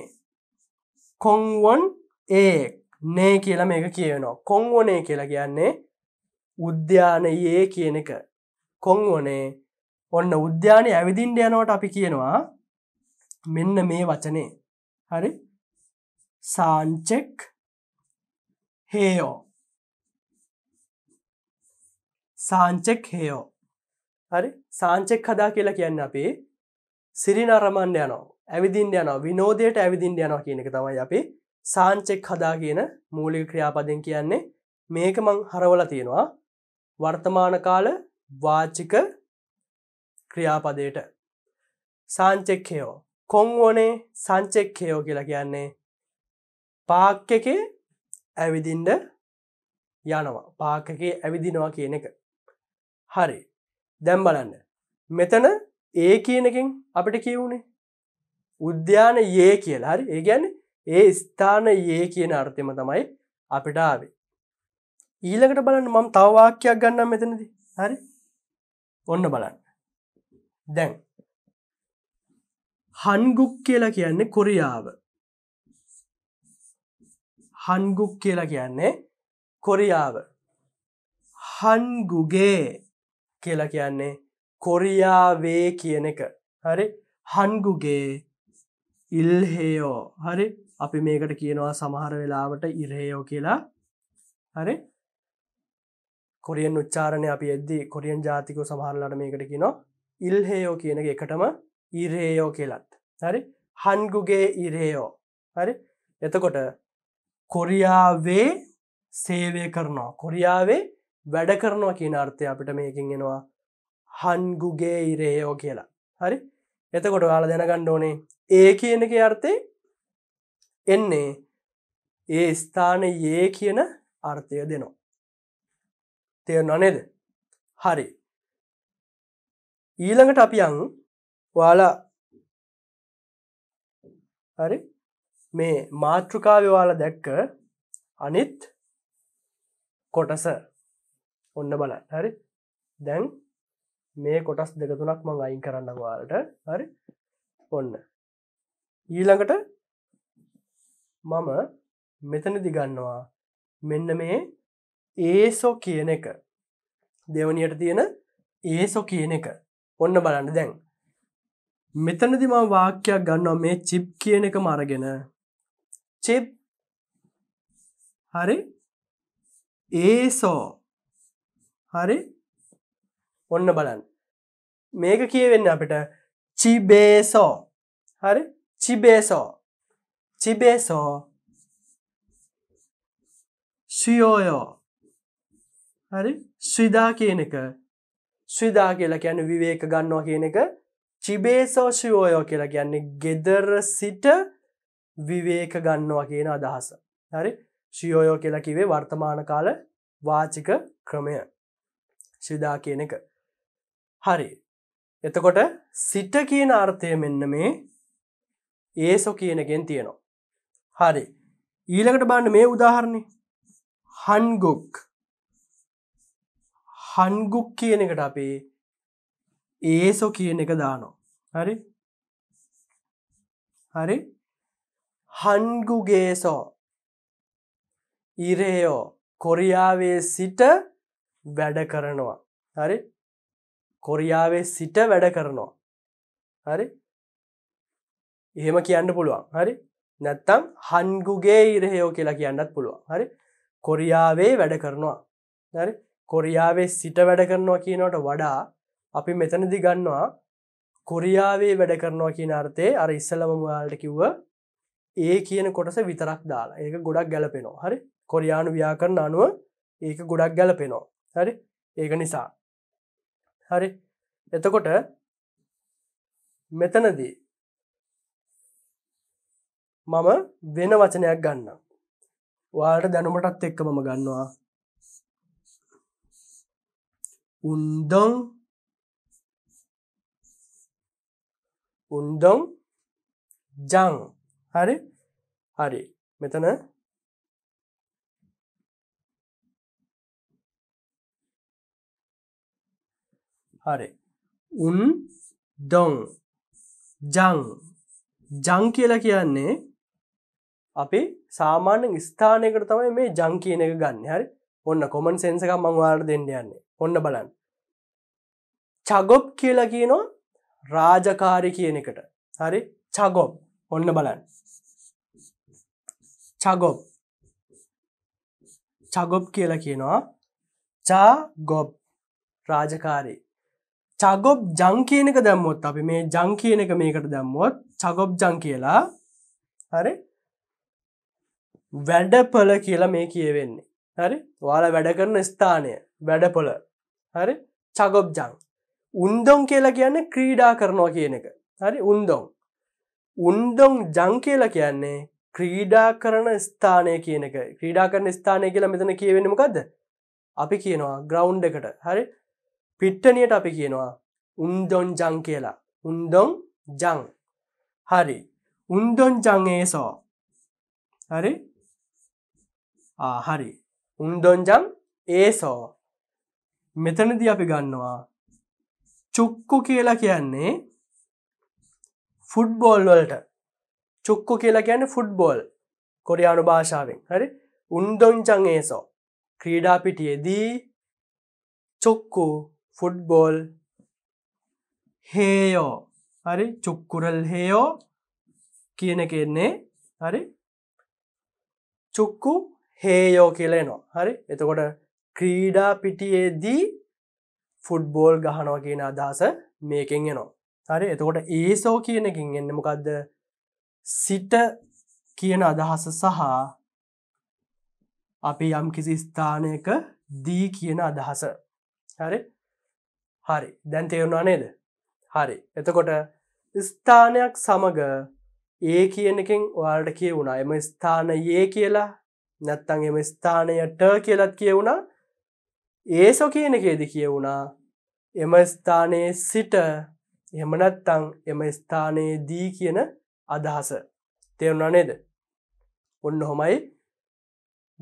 කොංවොන් ඒ නේ කියලා මේක කියනවා කොංවොනේ කියලා කියන්නේ උද්‍යානයේ කියන එක කොංවොනේ ඔන්න උද්‍යානය ඇවිදින්ට යනවට අපි කියනවා මෙන්න මේ වචනේ හරි Sanchek Heo සාංචෙක් හයෝ හරි සාංචෙක් හදා කියලා කියන්න අපි සිරිනරමන්න යනෝ ඇවිදින් යනවා විනෝදයට ඇවිදින් යනවා කියන එක තමයි අපි සාංචෙක් හදා කියන මූලික ක්‍රියාපදෙන් කියන්නේ මේක මං හරවල තියෙනවා වර්තමාන කාල වාචික ක්‍රියාපදයට සාංචෙක් හයෝ කොං ඕනේ සංචෙක් හයෝ කියලා කියන්නේ පාක් එකේ ඇවිදින්ඩ යනවා පාකකේ ඇවිදිනවා කියන එක හරි දැම් බලන්න මෙතන ඒ කියනකින් අපිට කියවුණේ උද්‍යාන ඒ කියලා හරි ඒ ගැන ඒ ස්ථාන ඒ කියන අර්ථම තමයි අපිට ආවේ ඊළකට බලන්න මම තවවාක්‍යයක් ගන්නම් මෙතනද හරි ඔන්න බලන්න දැන් හන්ගුක් කියලා කියන්නේ කොරියාව හන්ගුක් කියලා කියන්නේ කොරියාව හන්ගුගේ කියලා කියන්නේ කොරියාවේ කියන එක හරි හන්ගුගේ ඉල්හයෝ හරි අපි මේකට කියනවා සමහර වෙලාවට ඉරහයෝ කියලා හරි කොරියන් උච්චාරණය අපි එද්දි කොරියන් ජාතිකු සමහරලට මේකට කියනවා ඉල්හයෝ කියන එකටම ඉරහයෝ කියලත් හරි හන්ගුගේ ඉරහයෝ හරි එතකොට කොරියාවේ සේවය කරනවා කොරියාවේ වැඩ කරනවා කියන අර්ථය අපිට මේකින් එෙනවා හන්ගුගේ ඉරේයෝ කියලා හරි එතකොට යාල දෙනගණ්ඩ ඕනේ ඒ කියන එක අර්ථය එන්නේ ඒ ස්ථාන ඒ කියන අර්ථය දෙනවා තේරනවා නේද හරි ඊළඟට අපි අං වාලා හරි මේ මාතෘකාවවාල දැක්ක අනිත් කොටස ඔන්න බල හරි දැන් මේ කොටස් දෙකතුනක් මං අයින් කරන්න වාලට හරි ඔන්න ඊළඟට මම මෙතන දිගන්නවා මෙන්න මේ ඒසෝ කියන එක දෙවනියට තියෙන ඒසෝ කියන එක ඔන්න බලන්න දැන් මෙතනදිම වාක්‍යයක් ගන්නවා මේ චිප් කියන එක මරගෙන චෙබ් හරි ඒසෝ හරි ඔන්න බලන්න මේක කියවෙන්න අපිට චිබේසෝ හරි චිබේසෝ චිබේසෝ ශියෝයෝ හරි ශ්‍රිදා කියන එක ශ්‍රිදා කියලා කියන්න විවේක ගන්නවා කියන එක චිබේසෝ ශියෝයෝ කියලා කියන්නේ ගෙදර සිට විවේක ගන්නවා කියන අදහස. හරි ශියෝයෝ කියලා කිවේ වර්තමාන කාල වාචික ක්‍රමය ශිදා කියන එක. හරි එතකොට සිට කියන අර්ථය මෙන්න මේ ඒසො කියනගෙන් තියෙනවා. හරි ඊළකට බාන්න මේ උදාහරණය හන්ගුක් හන්ගුක් කියන එකට අපේ ඒසො කියන එක දානෝ හරි හරි හන්ගුගේසෝ ඉරයෝ කොරියාවේ සිට වැඩ කරනවා හරි කොරියාවේ සිට වැඩ කරනවා හරි එහෙම කියන්න පුළුවන් හරි නැත්තම් හන්ගුගේ ඉරහයෝ කියලා කියන්නත් පුළුවන් හරි කොරියාවේ වැඩ කරනවා හරි කොරියාවේ සිට වැඩ කරනවා කියනවට වඩා අපි මෙතනදි ගන්නවා කොරියාවේ වැඩ කරනවා කියන අර්ථය අර ඉස්සලම මොයාලට කිව්ව ඒ කියන කොටස විතරක් දාලා ඒක ගොඩක් ගැලපෙනවා හරි කොරයානු ව්‍යාකරන අනුව ඒක ගොඩක් ගැලපෙනවා හරි ඒක නිසා හරි එතකොට මෙතනදී මම වෙන වචනයක් ගන්න වාට දැනුමටත් එක්ක මම ගන්නවා උන්දොන් උන්දොන් ජං හරි හරි මෙතන හරි උන් දොං ජං ජං කියලා කියන්නේ අපි සාමාන්‍යෙන් ස්ථානයකට තමයි මේ ජං කියන එක ගන්න හරි ඔන්න කොමන් සෙන්සක මංවාර දෙන්න යන්නේ ඔන්න බලන්න චගොප් කියලා කියනවා රාජකාරි කියන එකට හරි චගොප් ඔන්න බලන්න චගොප් චගොප් කියලා කියනවා චාගොප් රාජකාරී චගොප් ජං කියන එක දැම්මොත් අපි මේ ජං කියන එක මේකට දැම්මොත් චගොප් ජං කියලා හරි වැඩපොල කියලා මේ කියවෙන්නේ හරි වාල වැඩ කරන ස්ථානය වැඩපොල හරි චගොප් ජං උන්දොන් කියලා කියන්න ක්‍රීඩා කරනවා කියන එක හරි උන්දොන් උන්දොන් ජං කියලා කියන්නේ ක්‍රීඩා කරන ස්ථානය කියන එක ක්‍රීඩා කරන ස්ථානය කියලා මෙතන කියවෙනමකක්ද අපි කියනවා ග්‍රවන්් එකට හරි පිට්ටනියට අපි කියනවා උන්දොන් ජං කියලා උන්දොන් ජං හරි උන්දොන් ජංඒ සෝ හරි හරි උන්දොන්ජං ඒ සෝ මෙතනද අපි ගන්නවා චුක්කු කියලා කියන්නේ ෆුඩ්බෝල් වලට චුක්කු කියලා කියන්න ෆුඩ්බෝල් කොරියානු භාෂාවෙන් හරි උන්දොංචං ඒසෝ ක්‍රීඩාපිටියදී චොක්කු ෆුඩ්බෝල් හේයෝ හරි චුක්කුරල් හේයෝ කියන කෙන්නේ හරි චුක්කු හේයෝ කියලේනවා හරි එතකොට ක්‍රීඩා පිටියේදී ෆුඩ්බෝල් ගහනවා කියන අදහස මේකෙන් එනවා හරි එතකොට ඒසෝ කියනකින් එන්න මොකක්ද සිට කියන අදහස සහ අපි යම් කිසි ස්ථානයක දී කියන අදහස හරි හරි දැන් තේරුණා නේද හරි එතකොට ස්ථානයක් සමඟ ඒ කියන එකෙන් ඔයාට කියවුණා එම ස්ථාන ඒ කියලා නැත්තං එම ස්ථානයට කියලත් කියවුණා ඒසො කියන එකේද කියවුණා එම ස්ථානයේ සිට එමනැත්තං එම ස්ථානයේ දී කියන අදහස තේරුණා නේද ඔන්න හොමයි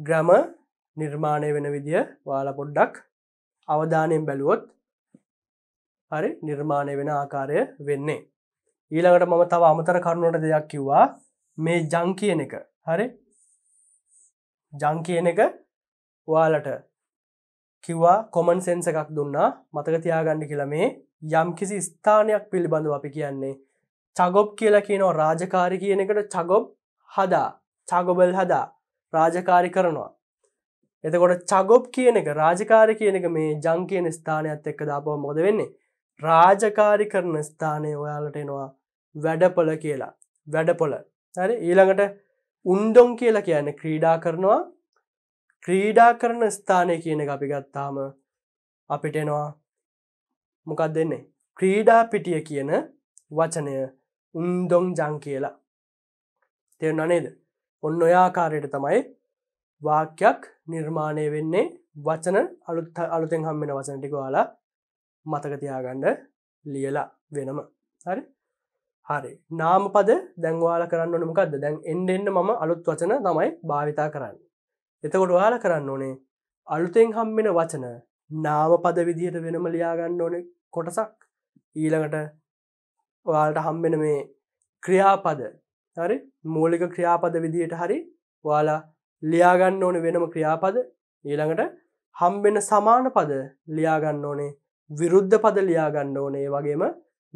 ග්‍රම නිර්මාණය වෙන විදිය වාල පොඩ්ඩක් අවධානයෙන් බැලුවොත් හරි නිර්මාණය වෙන ආකාරය වෙන්නේ ඊළඟට මම තව අමතර කරුණුවට දෙයක් කිව්වා මේ ජං කියන එක හරි ජං කියන එක වාලට කිව්වා කොමන් සෙන්ස එකක් දුන්නා මතක තියාගණ්ඩි කියලා මේ යම් කිසි ස්ථානයක් පිළිබඳව අපි කියන්නේ චගොබ් කියලා කියනවා රාජකාරි කියන එකට චගොබ් හදා චගොබල් හදා රාජකාරි කරනවා. එතකොට චගොබ් කියන එක රාජකාරි කියන එක මේ ජං කියන ස්ථානයක්ත් එක්ක දාපව මොද වෙන්නේ. රාජකාරි කරන ස්ථානය ඔයාලට එනවා වැඩපොල කියලා වැඩපොල හරි ඊළඟට උන්ඩොන් කියලා කියන්න ක්‍රීඩා කරනවා ක්‍රීඩා කරන ස්ථානය කියන එක අපි ගත්තාම අපිට එනවා මොකක් දෙන්නේ ක්‍රීඩා පිටිය කියන වචනය උන්දොන් ජං කියලා තෙරන නේද ඔන්න ඔයාකාරයට තමයි වාක්‍යයක් නිර්මාණය වෙන්නේ වචන අලුත් අලුතෙන් හම්මෙන වචනටික යාලා මතකතියාගණ්ඩ ලියලා වෙනම හරි හරි නාමපද දැංවාල කරන්න ඕනමකක්ද දැන් එන්න එන්න මම අලුත් වචන තමයි භාවිතා කරන්න එතකොට ඔයාල කරන්න ඕනේ අලුතෙන් හම්මෙන වචන නාමපද විදිහට වෙනම ලියාගන්න ඕනේ කොටසක් ඊළඟට ඔයාලට හම්බෙන මේ ක්‍රියාපද හරි මූලික ක්‍රියාපද විදියට හරි වාලා ලියාගන්න ඕන වෙනම ක්‍රියාපද ඊළඟට හම්බෙන සමාන පද ලියාගන්න ඕනේ විරුද්ධ පද ලියාගන්න ඕනේ වගේම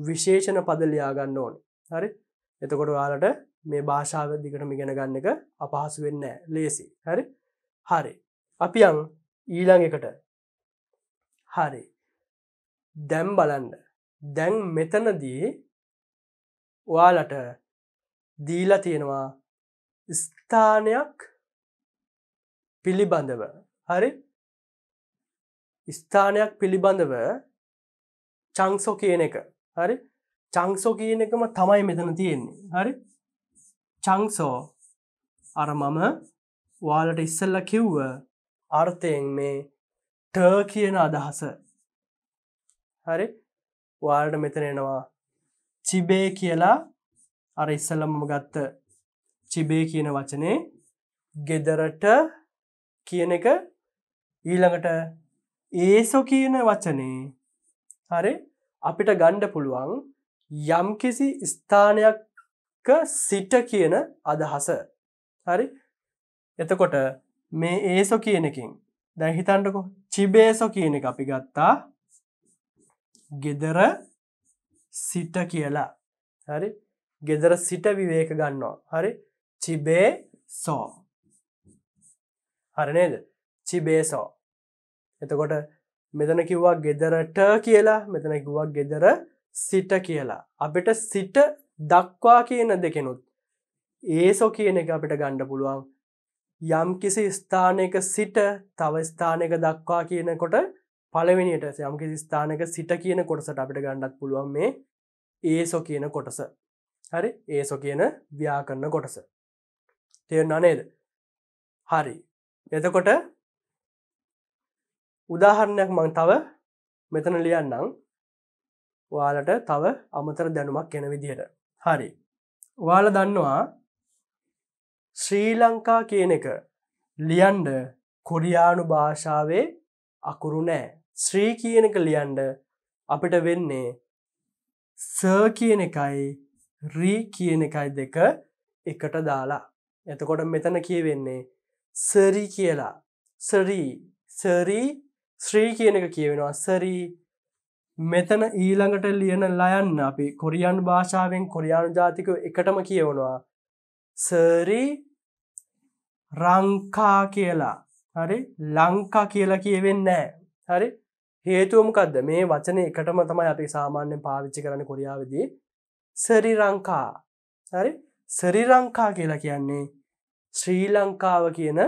විශේෂණ පද ලියාගන්න ඕන හරි එතකොට යාලට මේ භාෂාව දිගටම ඉගෙන ගන්න එක අපහසු වෙන්න ලේසි හරි හරි අපි යන් ඊළඟ එකට හරි දැම් බලන්න දැන් මෙතනදී ඔයාලට දීලා තියෙනවා ස්ථානයක් පිළිබඳව හරි ස්ථානයක් පිළිබඳව චංසෝ කියන එක හරි චංසෝ කියන එකම තමයි මෙතන තියෙන්නේ හරි චංසෝ අර මම වාලට ඉස්සල්ල කිව්ව අර්ථයෙන් මේ ට කියන අදහස හරි වාලට මෙතන එනවා චිබේ කියලා අර ඉස්සලම්ම ගත්ත චිබේ කියන වචනේ ගෙදරට කියන එක ඊළඟට ඒසෝ කියන වචනේ හරි අපිට ගණ්ඩ පුළුවන් යම්කිසි ස්ථානයක් සිට කියන අදහස හරි එතකොට මේ ඒසො කියනකින් දැහිතන්ටකො චිබේසො කියන එක අපි ගත්තා ගෙදර සිට කියලා හරි ගෙදර සිට විවේක ගන්නවා හරි චිබේ සෝ හරනේද චිබේ සෝ එතකොට මෙතන කිව්වා ගෙදරට කියලා මෙතන කිව්වා ගෙදර සිට කියලා අපිට සිට දක්වා කියන දෙකෙනුත් ඒසෝ කියන එක අපිට ගණ්ඩ පුළුවන් යම් කිසි ස්ථානයක සිට තව ස්ථානයක දක්වා කියනකොට පළවෙනියට යම්කි ස්ථානක සිට කියන කොටසට අපිට ගණ්ඩත් පුළුවන් මේ ඒසො කියන කොටස හරි ඒසො කියන ව්‍යාකරන්න කොටස තෙරන්න නේද හරි එතකොට උදාහරණයක් මං තව මෙතන ලියන්නම් වාලට තව අමතර දැනුමක් කෙන විදිහයට හරි වාල දන්නවා ශ්‍රී ලංකා කියන එක ලියන්ඩ කොරියානු භාෂාවේ අකුරු නෑ ශ්‍රී කියන එක ලියන්ඩ අපිට වෙන්නේ සර් කියන එකයි රී කියන එකයි දෙක එකට දාලා එතකොට මෙතන කියවෙන්නේ සරි කියලා සරී සරී ශ්‍රී කියන එක කියවෙනවා සරී මෙතන ඊළඟට ලියන ලයන්න අපි කොරියන් භාෂාවෙන් කොරියානු ජාතික එකටම කියවනවා සරි රංකා කියලා හරි ලංකා කියලා කියවෙන්නෑ හරි හේතුවමකක්ද මේ වචන එකටම තමයි අපි සාමාන්‍යෙන් පාවිච්චි කරන කොරියාවදී සරිරංකා හරි සරිරංකා කියලා කියන්නේ ශ්‍රී ලංකාව කියන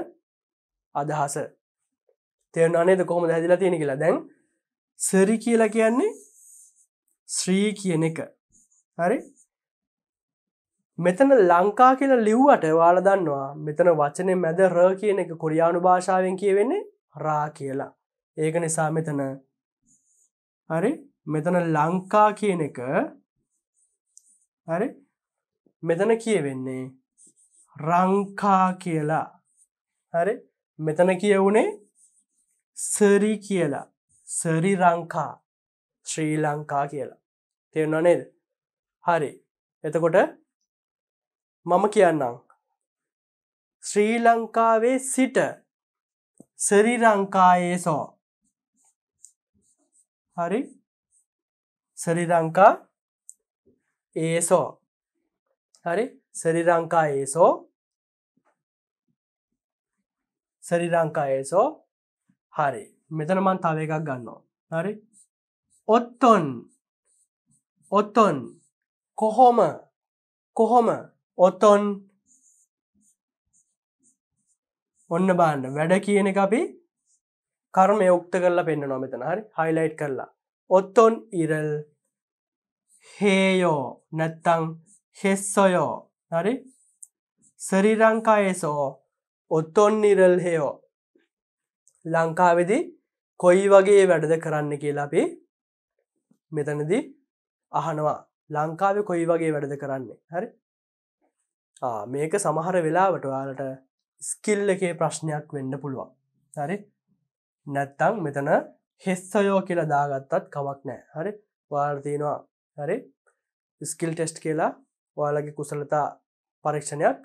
අදහස තෙරන අනේද කොහොම හැදිලා තියෙන කියලා දැන් සරි කියලා කියන්නේ ශ්‍රී කියන එක හරි මෙතන ලංකා කියලා ලිව්වට වාල දන්නවා මෙතන වචනය මැද රෝ කියන එක කොරියානු භාෂාවෙන් කියවෙන්නේ රා කියලා ඒක නිසා මෙතන හරි මෙතන ලංකා කියන එක හරි මෙතන කියවෙන්නේ රංකා කියලා හරි මෙතන කියවුනේ සරි කියලා සරි රංකා ශ්‍රී ලංකා කියලා තියෙනවා නේද හරි එතකොට මම කියන්නම් ශ්‍රී ලංකාවේ සිට සරි ලංකායේ සෝ හරි සරිරංකා ඒසෝ හරි සරිරංකා ඒසෝ සරිරංකා ඒසෝ හරි මෙතන මන් තව එකක් ගන්නවා හරි ඔත්තොන් ඔත්තොන් කොහොම කොහොම ඔත්තොන් ඔන්න බාන්න වැඩ කියන එක අපි කර්ම යුක්ත කරලා පෙන්න්න නොමතන හරි හයිලයිට් කරලා ඔත්තොන් ඉරල් හේයෝ නැත්තං හෙස්සොයෝ හරි සරිරංකායේසෝ ඔත්තොන් නිරල් හයෝ ලංකාවෙදි කොයි වගේ වැඩද කරන්න කියලා අපි මෙතනද අහනවා ලංකාව කොයි වගේ වැඩද කරන්නේ හරි මේක සමහර වෙලාවට යාලට ස්කිල්ල එකේ ප්‍රශ්නයක් වෙන්න පුළුවන් හරි නැත්තං මෙතන හෙස්සයෝ කියලා දාගත්තත් කමක් නෑ හරි වාර්තියෙනවා හරි ස්කිල් ටෙස්ට් කියලා ඔයාලගේ කුසලතා පරීක්ෂණයක්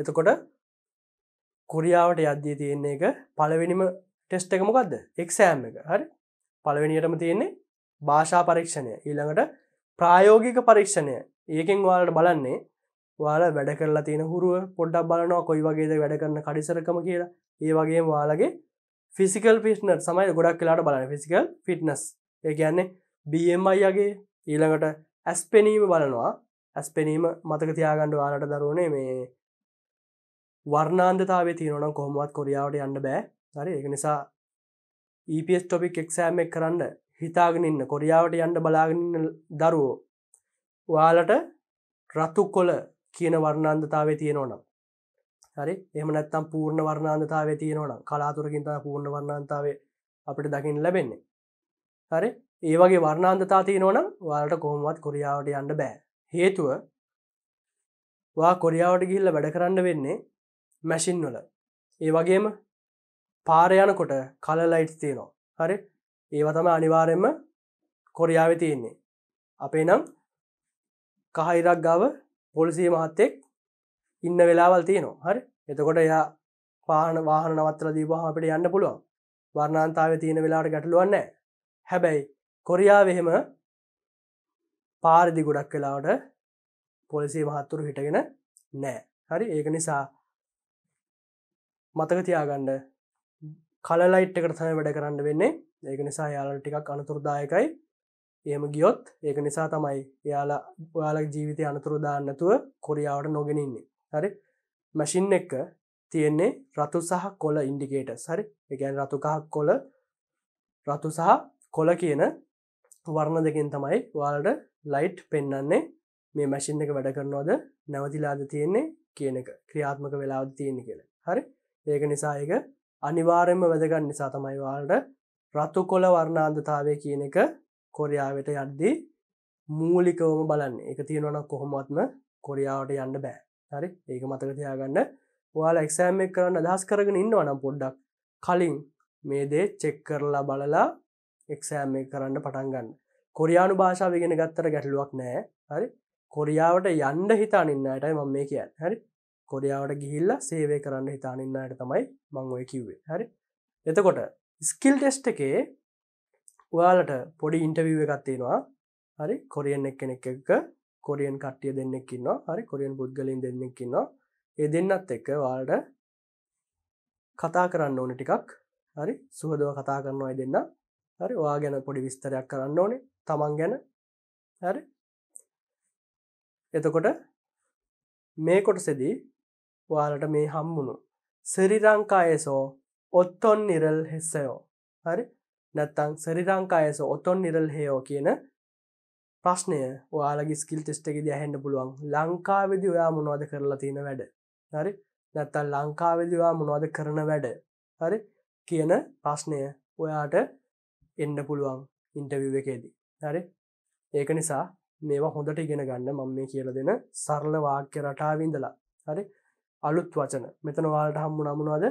එතකොට කොරියාවට යද්දී තියෙන්නේ එක පලවෙනිම ටෙස්ට එක මොකක්ද එක්සෑම් එක හරි පලවෙනියටම තියෙන්නේ භාෂා පරීක්ෂණය ඊළඟට ප්‍රායෝගික පරීක්ෂණය ඒකෙන් වාලට බලන්නේ වාල වැඩ කරලා තියෙන හුරුව පොඩ්ඩක් බලනවා කොයි වගේද වැඩ කරන කඩිසරකම කියලා ඒ වගේ වාලගේ ෆිසිකල් පිස්නට සමයි ගොඩක් කියලාට බලන ෆිසිකල් ෆිට්නස් ඒ කියන්නේ බම්මයි අගේ ඊළඟට ඇස් පෙනීම බලනවා ඇස් පෙනීම මතක තියාගණ්ඩ යාලට දරුවනේ මේ වර්ණාන්දතාව තියනොන කොහොමත් කොරියාවට යන්න බෑ හරි e එක නිසා EPS ටොපික් එක්සෑම එක් කරන්න හිතාගෙනන්න කොරියාවට යන්න බලාගෙනන්න දරුවෝ වාලට රත්තු කොල කියන වර්ණාන්දතාවේ තියෙනෝනම් හරි එහම නැත්තම් පූර්ණ වර්ණාන්තාව තියෙනවන කලාතුරකින් තම පූර්ණ වර්ණාන්තාවේ අපිට දකිින් ලැබෙන්නේ හරි ඒ වගේ වර්ණාන්තතා තියෙනවනම් වාලට කොහොමත් කොරියාවට යන්න බෑ හේතුව වා කොරියාවට ගිල්ල වැඩ කරන්න වෙන්නේ මැසින් වල ඒ වගේම පාරයනකොට කල ලයිට් තියෙනවා හරි ඒවතම අනිවාරෙන්ම කොරියාව තියෙන්නේ අපේ නම් කහයිරක් ගාව පොලිසිය මහත්තෙක් ඉන්න වෙලාවල් තියෙනවා හරි එතකොට එයා පාන වාහන නවත්තල දීවාහම අපිට යන්න පුළුවන් වර්ණාන්තාව තියෙන වෙලාට ගැටලුවන්න හැබැයි කොරියාවෙහෙම පාරිදි ගොඩක් වෙලාවට පොලිසිය මහත්තුරු හිටගෙන නෑ හරි ඒක නිසා මතක තියාගන්න කලලයිට් එකට තම වැඩ කරන්න වෙන්නේ ඒක නිසා යාලට ටිකක් අනතුරදායකයි එහෙම ගියොත් ඒක නිසා තමයි යාලා ඔයාලක් ජීවිතය අනතුරු දාන්නතුව කොරියාවට නොගෙනන්නේ හරි මැසින් එක තියෙන්නේ රතු සහ කොල ඉන්ඩිකේටස් හරි එකන් රතුකහක් කොල රතු සහ කොල කියන වර්ණ දෙකින් තමයි වාලට ලයිට් පෙන්නන්නේ මේ මැසින් එක වැඩ කරනවාද නැවතිලාද තියෙන්නේ කියන එක ක්‍රියාත්මක වෙලාව තියෙන්නේ කියල හරි ඒක නිසා එක අනිවාරෙන්ම වැදගන්න නිසා තමයි වාලට රතු කොල වර්ණාන්ධතාවය කියන එක කොරියාවට යද්දී මූලිකවම බලන්න එක තියෙනවනක් කොහොමත්ම කොරියාවට යන්න බෑ හරි ඒක මතක තියාගන්න වාලා එක්සෑම් එක කරන්න අදහස් කරගෙන ඉන්නවනම් පොඩ්ඩක් කලින් මේ දේ චෙක් කරලා බලලා එක්සෑම් එක කරන්න පටන් ගන්න කොරයානු භාෂාවගෙන ගත්තර ගැටලුවක් නෑ හරි කොරියාවට යන්න හිතානින්නටයි මම මේ කියන්න හරි කොරියාවට ගිහිල්ල සේවය කරන්න හිතානින්නයට තමයි මං ඔය කිව්වේ හරි එතකොට ස්කිල් ටෙස්ට එකේ ඔයාලට පොඩි ඉන්ටවීව එකත්තේෙනවා හරි කොරියෙන් එක් කෙනෙක් එක කොරියන් කට්ටිය දෙන්නෙක්කින්න හරි කොරියන් පුද්ගලින් දෙන්නෙක්කින්න ඒ දෙන්නත් එක්ක වාල්ඩ කතා කරන්න ඕන ටිකක් හරි සුහදව කතා කරන්න අයි දෙන්න හරි වා ගැන පොඩි විස්තරයක් කරන්න ඕනේ තමන් ගැන හරි එතකොට මේ කොටසෙදී වාලට මේ හම්මුණු සරිරංකායසෝ ඔත්තොන් නිරල් හෙස්සයෝ හරි නැත්තං සරිරංකායසෝ ඔතොන් නිරල් හයෝ කියන ප්‍රශ්නය ඔයාලගේ ස්කිල් ටෙස්ටක දැහෙන්න්න පුළුවන් ලංකාවෙදි ඔයා මොනවාද කරලා තියෙන වැඩ හරි නැත්තල් ලංකාවෙදිවා මොනවාද කරන වැඩ හරි කියන ප්‍රශ්නය ඔයාට එන්න පුළුවන් ඉන්ටවිව් එකේදී හරි ඒක නිසා මේවා හොඳට ඉගෙන ගන්න මම මේ කියල දෙන සරල වාක්‍ය රටාවිඳලා හරි අලුත් වචන මෙතන වාලට හම්මු නමුණවාද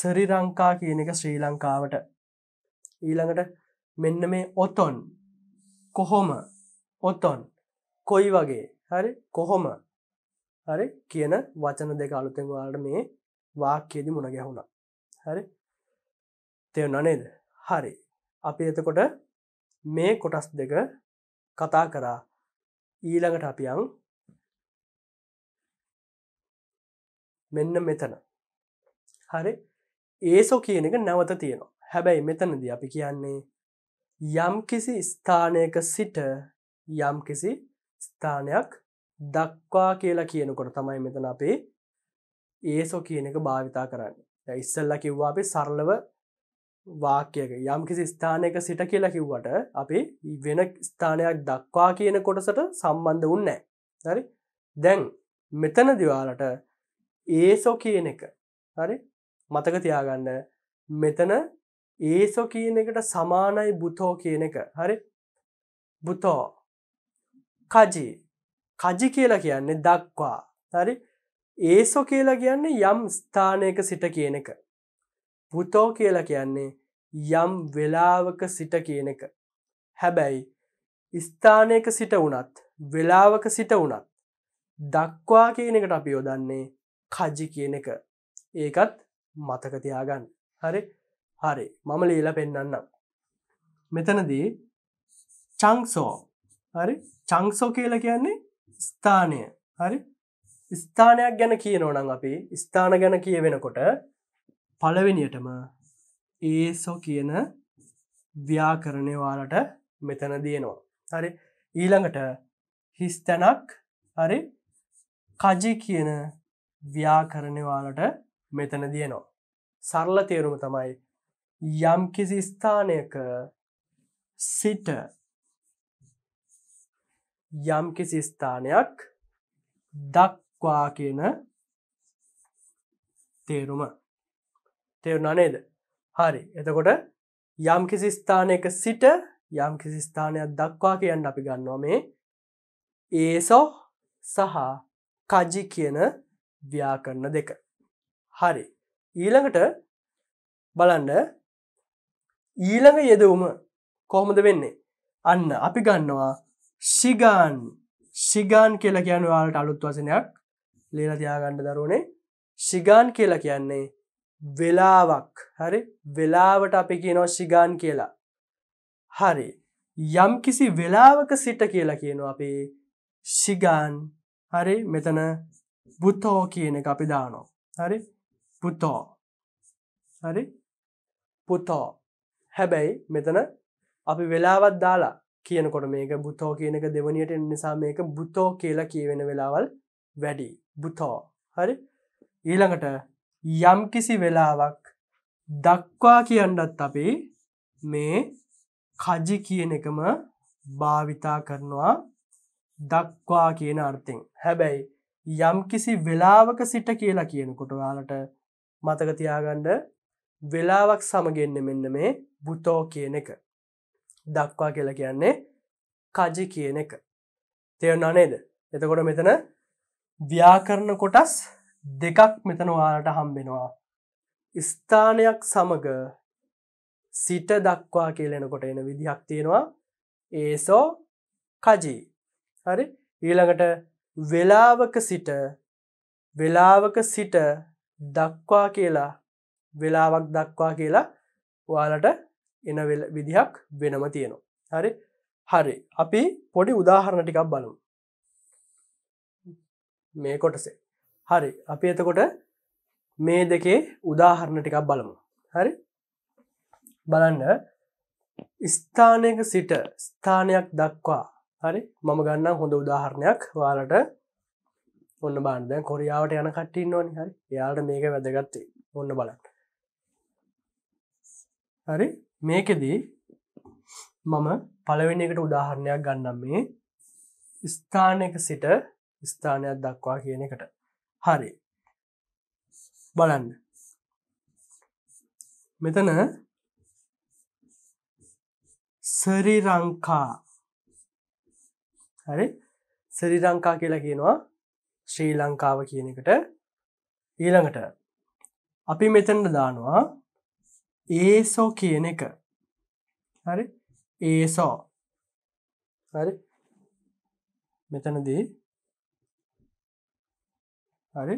සරි රංකා කියන එක ශ්‍රී ලංකාවට ඊළඟට මෙන්න මේ ඔතොන් කොහොම ඔත්තොන් කොයි වගේ හරි කොහොම හරි කියන වචන දෙක අලුතෙන්වාට මේ වාක්‍යයේදි මුණ ගැහුණා හරි තෙවන නේද හරි අපි එතකොට මේ කොටස් දෙක කතා කරා ඊළඟට අපියන් මෙන්න මෙතන හරි ඒසෝ කියන එක නැවත තියෙනවා හැබැයි මෙතනද අපි කියන්නේ යම් කිසි ස්ථානයක සිට යම් කිසි ස්ථානයක් දක්වා කියලා කියනකොට තමයි මෙතන අපේ ඒසෝ කියන එක භාවිතා කරන්න ඉස්සල්ල කිව්වා අපේ සරලව වාක්‍යයක යම් කිසි ස්ථානයක සිට කියලා කිව්වට අපි වෙන ස්ථානයක් දක්වා කියන කොටසට සම්බන්ධ උන්නෑ හරි දැන් මෙතන දිවාලට ඒසෝ කියන එක හරි මතක තියාගන්න මෙතන ඒසෝ කියන එකට සමානයි බුතෝ කියන එක හරි බුතෝ කජි කජි කියලා කියන්නේ දක්වා හරි ඒසෝ කියලා කියන්නේ යම් ස්ථානයක සිට කියන එක පුතෝ කියලා කියන්නේ යම් වෙලාවක සිට කියන එක හැබැයි ස්ථානයක සිට වනත් වෙලාවක සිට වනත් දක්වා කියන එකට අපි යොදන්නේ කජි කියන එක ඒකත් මතකතියාගන්න හරි හරි මම ලීල පෙන්න්නම් මෙතනදී චංසෝ හරි චංසෝ කියලා කියන්නේ ස්ථානය හරි ස්ථානයක් ගැන කියනෝනං අපි ස්ථාන ගැන කියවෙනකොට පලවෙනියටම ඒසෝ කියන ව්‍යාකරණය වාලට මෙතන දයනවා හරි ඊළඟට හිස්තැනක් හරි කජි කියන ව්‍යාකරණය වාලට මෙතන දයනවා සරල තේරුම තමයි යම්කිසි ස්ථානයක සිට යම්කිසි ස්ථානයක් දක්වා කියන තේරුම තේරුණා නේද හරි එතකොට යම්කිසි ස්ථානයක සිට යම්කිසි ස්ථානයක් දක්වා කියන්න අපි ගන්නවා මේ ඒසෝ සහ කජි කියන ව්‍යාකරණ දෙක හරි ඊළඟට බලන්ඩ ඊළඟ යෙදවුම කොහොමද වෙන්නේ අන්න අපි ගන්නවා සිගාන් සිගාන් කියලා කියන්න වාලට අලුත් වසනයක් ලේලා තියාගණ්ඩ දරුවනේ සිගාන් කියලා කියන්නේ වෙලාවක් හරි වෙලාවට අපි කියනව සිගාන් කියලා හරි යම් කිසි වෙලාවක සිට කියලා කියනවා අපේ සිගාන් හරි මෙතන බුතෝ කියන එක අපි දානෝ හරි පුතෝ හරි පුතෝ හැබැයි මෙතන අපි වෙලාවත් දාලා කියනකොට මේක බුතෝ කියනක දෙවනියට නිසා මේක බුතෝ කියලා කියවෙන වෙලාවල් වැඩි බුතෝ හරි ඊළඟට යම්කිසි වෙලාවක් දක්වා කියන්නත් අපි මේ කජි කියන එකම භාවිතා කරනවා දක්වා කියන අර්ථෙන් හැබැයි යම්කිසි වෙලාවක සිට කියලා කියනකොට යාලට මතකතියාගණ්ඩ වෙලාවක් සමගෙන්න්න මෙන්න මේ බුතෝ කියන එක දක්වා කියලා කියන්නේ කජි කියන එක තේරන නේද එතකොට මෙතන ව්‍යාකරණ කොටස් දෙකක් මෙතන වාලට හම්බෙනවා ස්ථානයක් සමග සිට දක්වා කියලෙනකොට එන විදිහක් තියෙනවා ඒසෝ කජී හරි ඊළඟට වෙලාවක සිට වෙලාවක සිට දක්වා කියලා වෙලාවක් දක්වා කියලා ඔයාලට එන විදිහක් වෙනම තියෙනවා හරි හරි අපි පොඩි උදාහරණ ටිකක් බලමු මේ කොටසේ හරි අපි එතකොට මේ දෙකේ උදාහරණ ටිකක් බලමු හරි බලන්න ස්ථානයක සිට ස්ථානයක් දක්වා හරි මම ගන්නම් හොඳ උදාහරණයක් වාලට ඔන්න බාන්දැන් කොරියාවට යන කට්ටින්න ඕනි හරි යාට මේක වැදගත්තේ ඔන්න බලන්න හරි මේකෙදී මම පළවෙනි එකට උදාහරණයක් ගන්නම් මේ ස්ථානක සිට ස්ථානයක් දක්වා කියන එකට හරි බලන්න මෙතන සරිරංකා හරි සරිරංකා කියලා කියනවා ශ්‍රී ලංකාව කියන එකට ඊළඟට අපි මෙතැන්ට දානවා ඒසෝ කියන එක හරි ඒසෝ හරි මෙතනදී හරි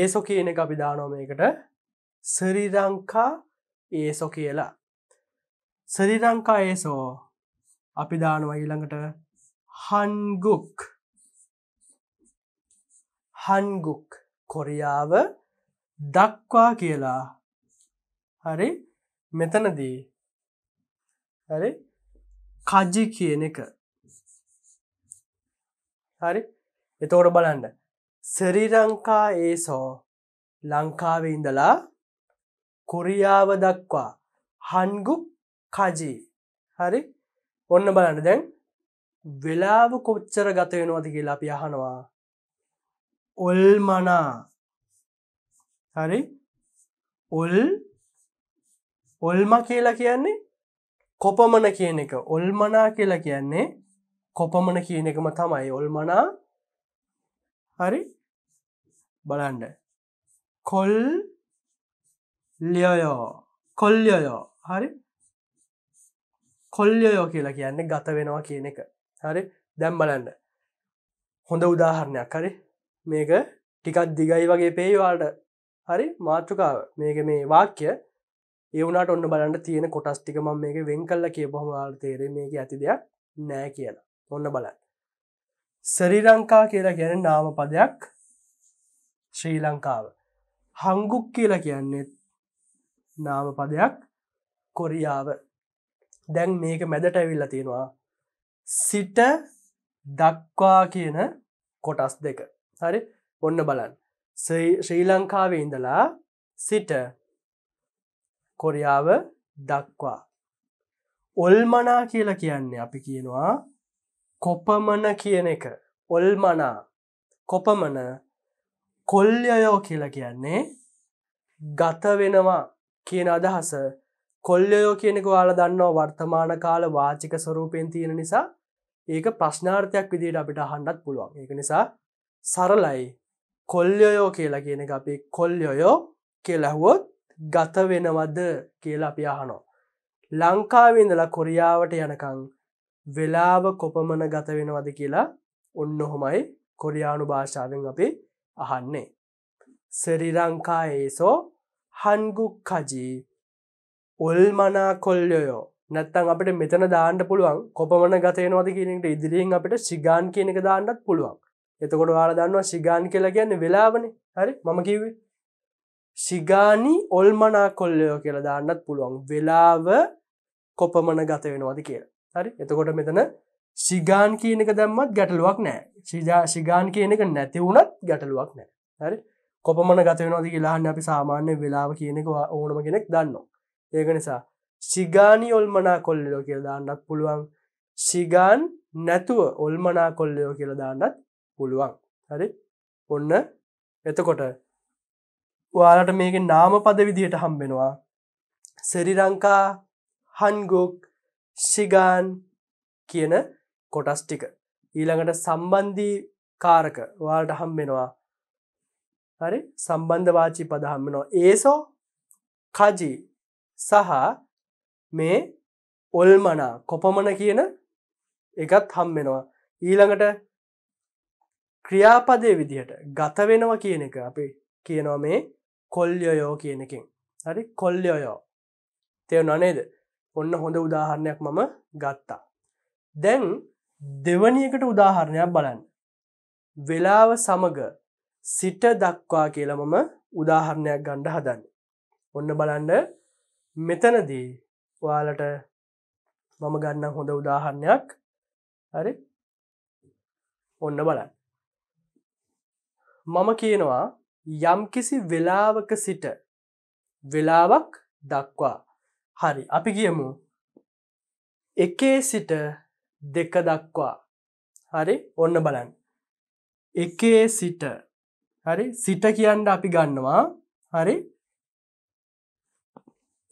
ඒසෝ කියන එක අපි දානෝමයකට සරිරංකා ඒසෝ කියලා සරිරංකා ඒසෝ අපි දානවා ඊළඟට හන්ගුක් හන්ගුක් කොරියාව දක්වා කියලා හරි මෙතනදී හරි කජ්ජි කියන එක හරි එතෝට බලන්න සරිරංකා ඒ සෝ ලංකාවේ ඉඳලා කොරියාව දක්වා හන්ගු කජී හරි ඔන්න බලන්න දැන් වෙලාව කොච්චර ගත වෙනවාද කියලා අපි අහනවා ඔල්මනා හරි ඔල් ඔල්ම කියලා කියන්නේ කොපමන කියන එක ඔල්මනා කියලා කියන්නේ කොපමන කියන එකම තමයි ඔල්මනා හරි බලන්ඩ කොල් ලියයෝ කොල්යයෝ හරි කොල්යයෝ කියලා කියන්නේ ගත වෙනවා කියන එක හරි දැම් බලන්ඩ හොඳ උදාහරණයක් හරි මේක ටිකත් දිගයි වගේ පේවාට හරි මාතෘකාව මේක මේ වාක්‍ය ඒවුනාට ඔන්න බලන්න තියෙන කොටස් ටික මම මේක වෙන් කල්ල කියපහම තේරේ මේක ඇති දෙයක් නෑ කියලා ඔන්න බලන්න සරිලංකා කියලා කියන නාම පදයක් ශ්‍රී ලංකාව හංගුක් කියලා කියන්නේ නාම පදයක් කොරියාව දැන් මේක මැදට ඇවිල්ල තියෙනවා සිට දක්වා කියන කොටස් දෙක හරි ඔන්න බලන් ශ්‍රී ලංකාවේ ඉඳලා සිට කොරියාව දක්වා. ඔල්මනා කියලා කියන්නේ අපි කියනවා කොපමන කියන එක ඔල්මනා කොපමන කොල්යයෝ කියලා කියන්නේ ගත වෙනවා කියන අදහස කොල්ලයෝ කියනෙක වාල දන්නවා වර්තමාන කාල වාචික ස්වරූපයෙන් තියෙන නිසා ඒක ප්‍රශ්නාර්ථයක් විදිට අපිට අහන්නත් පුළුවන් ඒක නිසා සරලයි කොල්යොයෝ කියලා කියන එක අපි කොල්යොයෝ කියලහුවොත් ගත වෙනවද කියලා අපි අහනෝ. ලංකාවෙන්දලා කොරියාවට යනකං වෙලාව කොපමන ගත වෙනවද කියලා ඔන්න හොමයි කොරියානු භාෂාවෙන් අපි අහන්නේ. සෙරිරංකා ඒසෝ හන්ගුක් කජී ඔල්මනා කොල්ලයෝ නැත්තං අපට මෙතන දාන්න පුළුවන් කොපමන ගතයනවද කියනට ඉදිරියෙන් අපට සිගාන් කියනක දාන්නත් පුළුවන් එතකොට වාල දන්නවා සිගාන් කියලා කියන්න වෙලාවනේ හරි මම කිවේ සිගානි ඔල්මනා කොල්ලයෝ කියලා දාන්නත් පුළුවන් වෙලාව කොපමන ගත වෙනවාද කියලා හරි එතකොට මෙතන සිගාන් කියන එක දැම්මත් ගැටලුවක් නෑ සිජා සිගාන් කියන එක නැති වුණත් ගැටලුවක් නෑ හරි කොපමන ගත වෙනවාද කියලාන්න අපි සාමාන්‍ය වෙලාව කියනෙක ඕනම කෙනෙක් දන්නවා ඒක නිසා සිගානි ඔල්මනා කොල්ලයෝ කියලා දාන්නත් පුළුවන් සිගාන් නැතුව ඔල්මනා කොල්ලයෝ කියලා දාන්නත් පුළුවන් හරි ඔන්න එතකොට ඔයාලට මේක නාම පද විදිහට හම්බෙනවා සෙරිරංකා හන්ගුක් ශිගාන් කියන කොටස් ටික ඊළඟට සම්බන්ධී කාරක වාලට හම්බෙනවා හරි සම්බන්ධවාචී පද හම්බෙනවා ඒසෝ කජී සහ මේ ඔල්මනා කොපමන කියන එකත් හම්බෙනවා ඊළඟට ක්‍රියාපදය විදිහට ගත වෙනවා කියන එක අපි කියනවා මේ කොල්යොයෝ කියන එකින් හරි කොල්යොයෝ තය නොනේද ඔන්න හොඳ උදාහරණයක් මම ගත්තා දැන් දෙවනියකට උදාහරණයක් බලන්න වෙලාව සමග සිට දක්වා කියලා මම උදාහරණයක් ගණ්ඩ හදන්න ඔන්න බලන්න මෙතනදී වාලට මම ගන්න හොඳ උදාහරණයක් හරි ඔන්න බලන්න මම කියනවා යම්කිසි වෙලාවක සිට වෙලාවක් දක්වා හරි අපි කියමු එකේ සිට දෙක දක්වා හරි ඔන්න බලන් එකේ සිට හරි සිට කියන්න අපි ගන්නවා හරි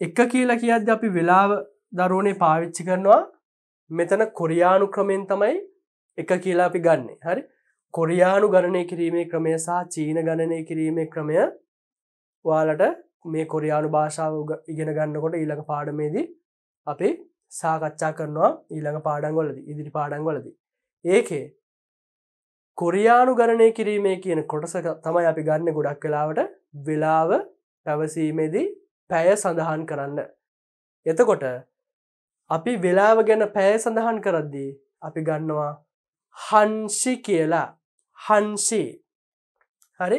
එක කියලා කියද්ද අපි වෙලාව දරුවනේ පාවිච්චි කරනවා මෙතන කොරයානු ක්‍රමෙන් තමයි එක කියලා අපි ගන්නේ හරි කොරියානු ගණනය කිරීමේ ක්‍රමය සහ චීන ගණනය කිරීමේ ක්‍රමය වාලට මේ කොරියානු භාෂාව ඉගෙන ගන්නකොට ඊළඟ පාඩමේදී අපි සාකච්ඡා කරනවා ඊළඟ පාඩංගොලද ඉදිරි පාඩංගොලද ඒකේ කොරියානු ගණනය කිරීමේ කියන කොටස තමයි අපි ගන්න ගොඩක් කලාවට වෙලාව පැවසීමේදී පැය සඳහන් කරන්න එතකොට අපි වෙලාව ගැන පැය සඳහන් කරද්දී අපි ගන්නවා හන්ෂි කියලා හන්සේ හරි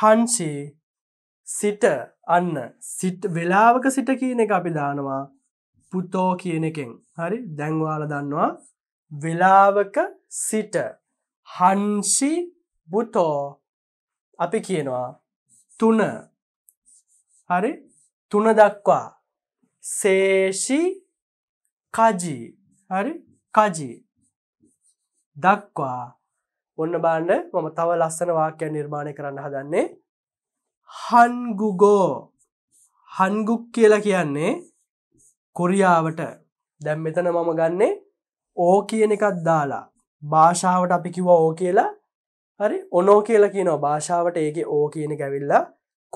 හන්සේ සිට අන්න සිට් වෙලාවක සිට කියන එක අපි දානවා පුතෝ කියන එකෙන් හරි දැන්වාල දන්නවා වෙලාවක සිට හන්සි බුතෝ අපි කියනවා තුන හරි තුන දක්වා සේෂි කජී හරි කජී දක්වා ඔන්න බාන්න මම තව ලස්සන වාක්‍යයක් නිර්මාණය කරන්න හදන්නේ හන්ගුගෝ හන්ගුක් කියලා කියන්නේ කොරියාවට දැම් මෙතන මම ගන්නේ ඕ කියන එකත් දාලා භාෂාවට අපි කිව ඕ කියලා හරි ඔනෝ කියලා කියනවා භාෂාවට ඒක ඕ කියන ගැවිල්ලා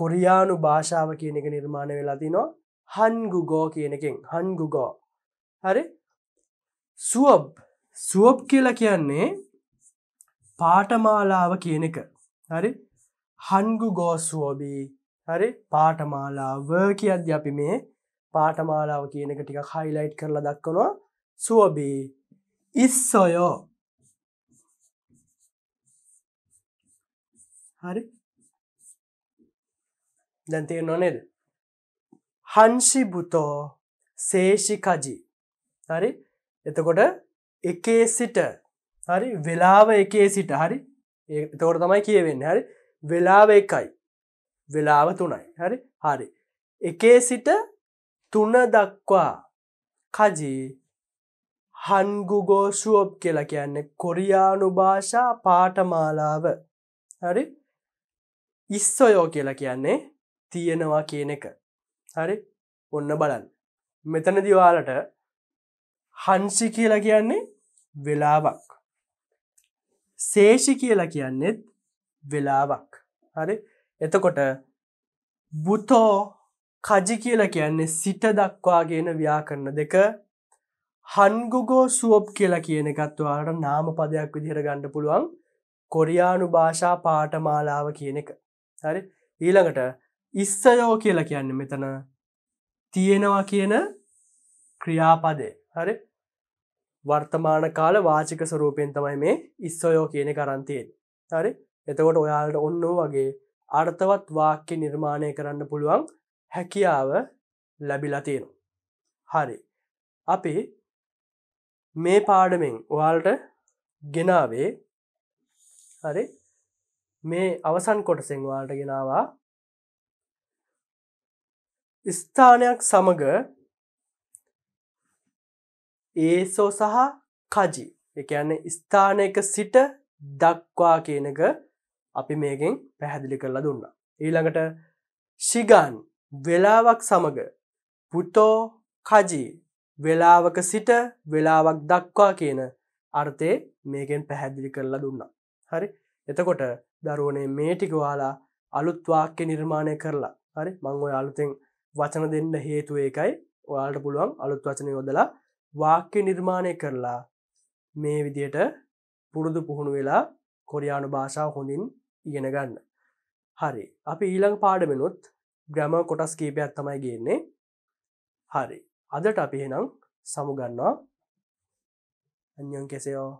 කොරියානු භාෂාව කියන එක නිර්මාණය වෙලා තිනවා හන්ගුගෝ කියනකින් හන්ගුගෝ හරි සුවබ් සුවබ් කියලා කියන්නේ පාටමාලාව කියන එක හරි හන්ගු ගෝස්ුවෝබී හරි පාටමාලාව කියද්‍ය අපි මේ පාටමාලාව කියන එක ටික හයිලයිට් කරලා දක්වනවා සුවබී ඉස්සොයෝ හරි දැන්තිය නොනෙද හංශිබුතෝ සේෂිකජී හරි එතකොට එකේ සිට හරි වෙලාව එකේ සිට හරි තෝර තමයි කියවෙන්න හරි වෙලාව එකයි වෙලාව තුනයි හරි හරි එකේ සිට තුන දක්වා කජී හන්ගුගෝ ශුවප් කියලා කියන්නේ කොරියානු භාෂා පාටමාලාව හරි ඉස්සොයෝ කියලා කියන්නේ තියෙනවා කියන එක හරි ඔන්න බලන්න මෙතන දිවාලට හන්සි කියලා කියන්නේ වෙලාවක් සේෂි කියලා කියන්නෙත් වෙලාවක් හරි එතකොට බුතෝ කජි කියලා කියන්නේ සිට දක්වාගේන ව්‍යාකරන දෙක හන්ගුගෝ සුවප් කියලා කියන එකත්වාට නාම පදයක් විදිහර ගණ්ඩ පුළුවන් කොරියානු භාෂා පාටමාලාව කියන එක හරි ඊළඟට ඉස්සයෝ කියලා කියන්න මෙතන තියෙනවා කියන ක්‍රියාපදේ හරි වර්තමාන කාල වාචික ස්වරූපයෙන් තමයි මේ ඉස්සොයෝ කියන කරන්තියෙන් හරි එතකොට ඔයාලට ඔන්න වගේ අර්ථවත් වාක්‍ය නිර්මාණය කරන්න පුළුවන් හැකියාව ලැබිලතියෙනු හරි අපි මේ පාඩමෙන් ඔයාලට ගෙනාවේ හරි මේ අවසන් කොටසෙන් වාලට ගෙනවා ස්ථානයක් සමඟ ඒසෝ සහ කජි එකන්න ස්ථානයක සිට දක්වා කියනක අපි මේකෙන් පැහැදිලි කරලා දුන්න. ඊළඟට ශිගන් වෙලාවක් සමඟ පුතෝ කජී වෙලාවක සිට වෙලාවක් දක්වා කියන අර්ථය මේකෙන් පැහැදිලි කරලා දුන්න. හරි එතකොට දරුවනේ මේටිකවාලා අලුත්වාක්‍ය නිර්මාණය කරලා හරි මංගොය අලුතෙන් වචන දෙන්න හේතුව එකයි ඔයාලට පුළුවන් අලුත් වචන යොදලා වාක්‍ය නිර්මාණය කරලා මේ විදියට පුරුදු පුහුණු වෙලා කොරයානු භාෂාව හොඳින් ඉගෙන ගන්න. හරි අපි ඊළඟ පාඩමෙනුත් ග්‍රැම කොටස් කීපයක් තමයි ගන්නේ හරි අදට අපිහෙනම් සමුගන්නවා අන්යන් කෙසයෝ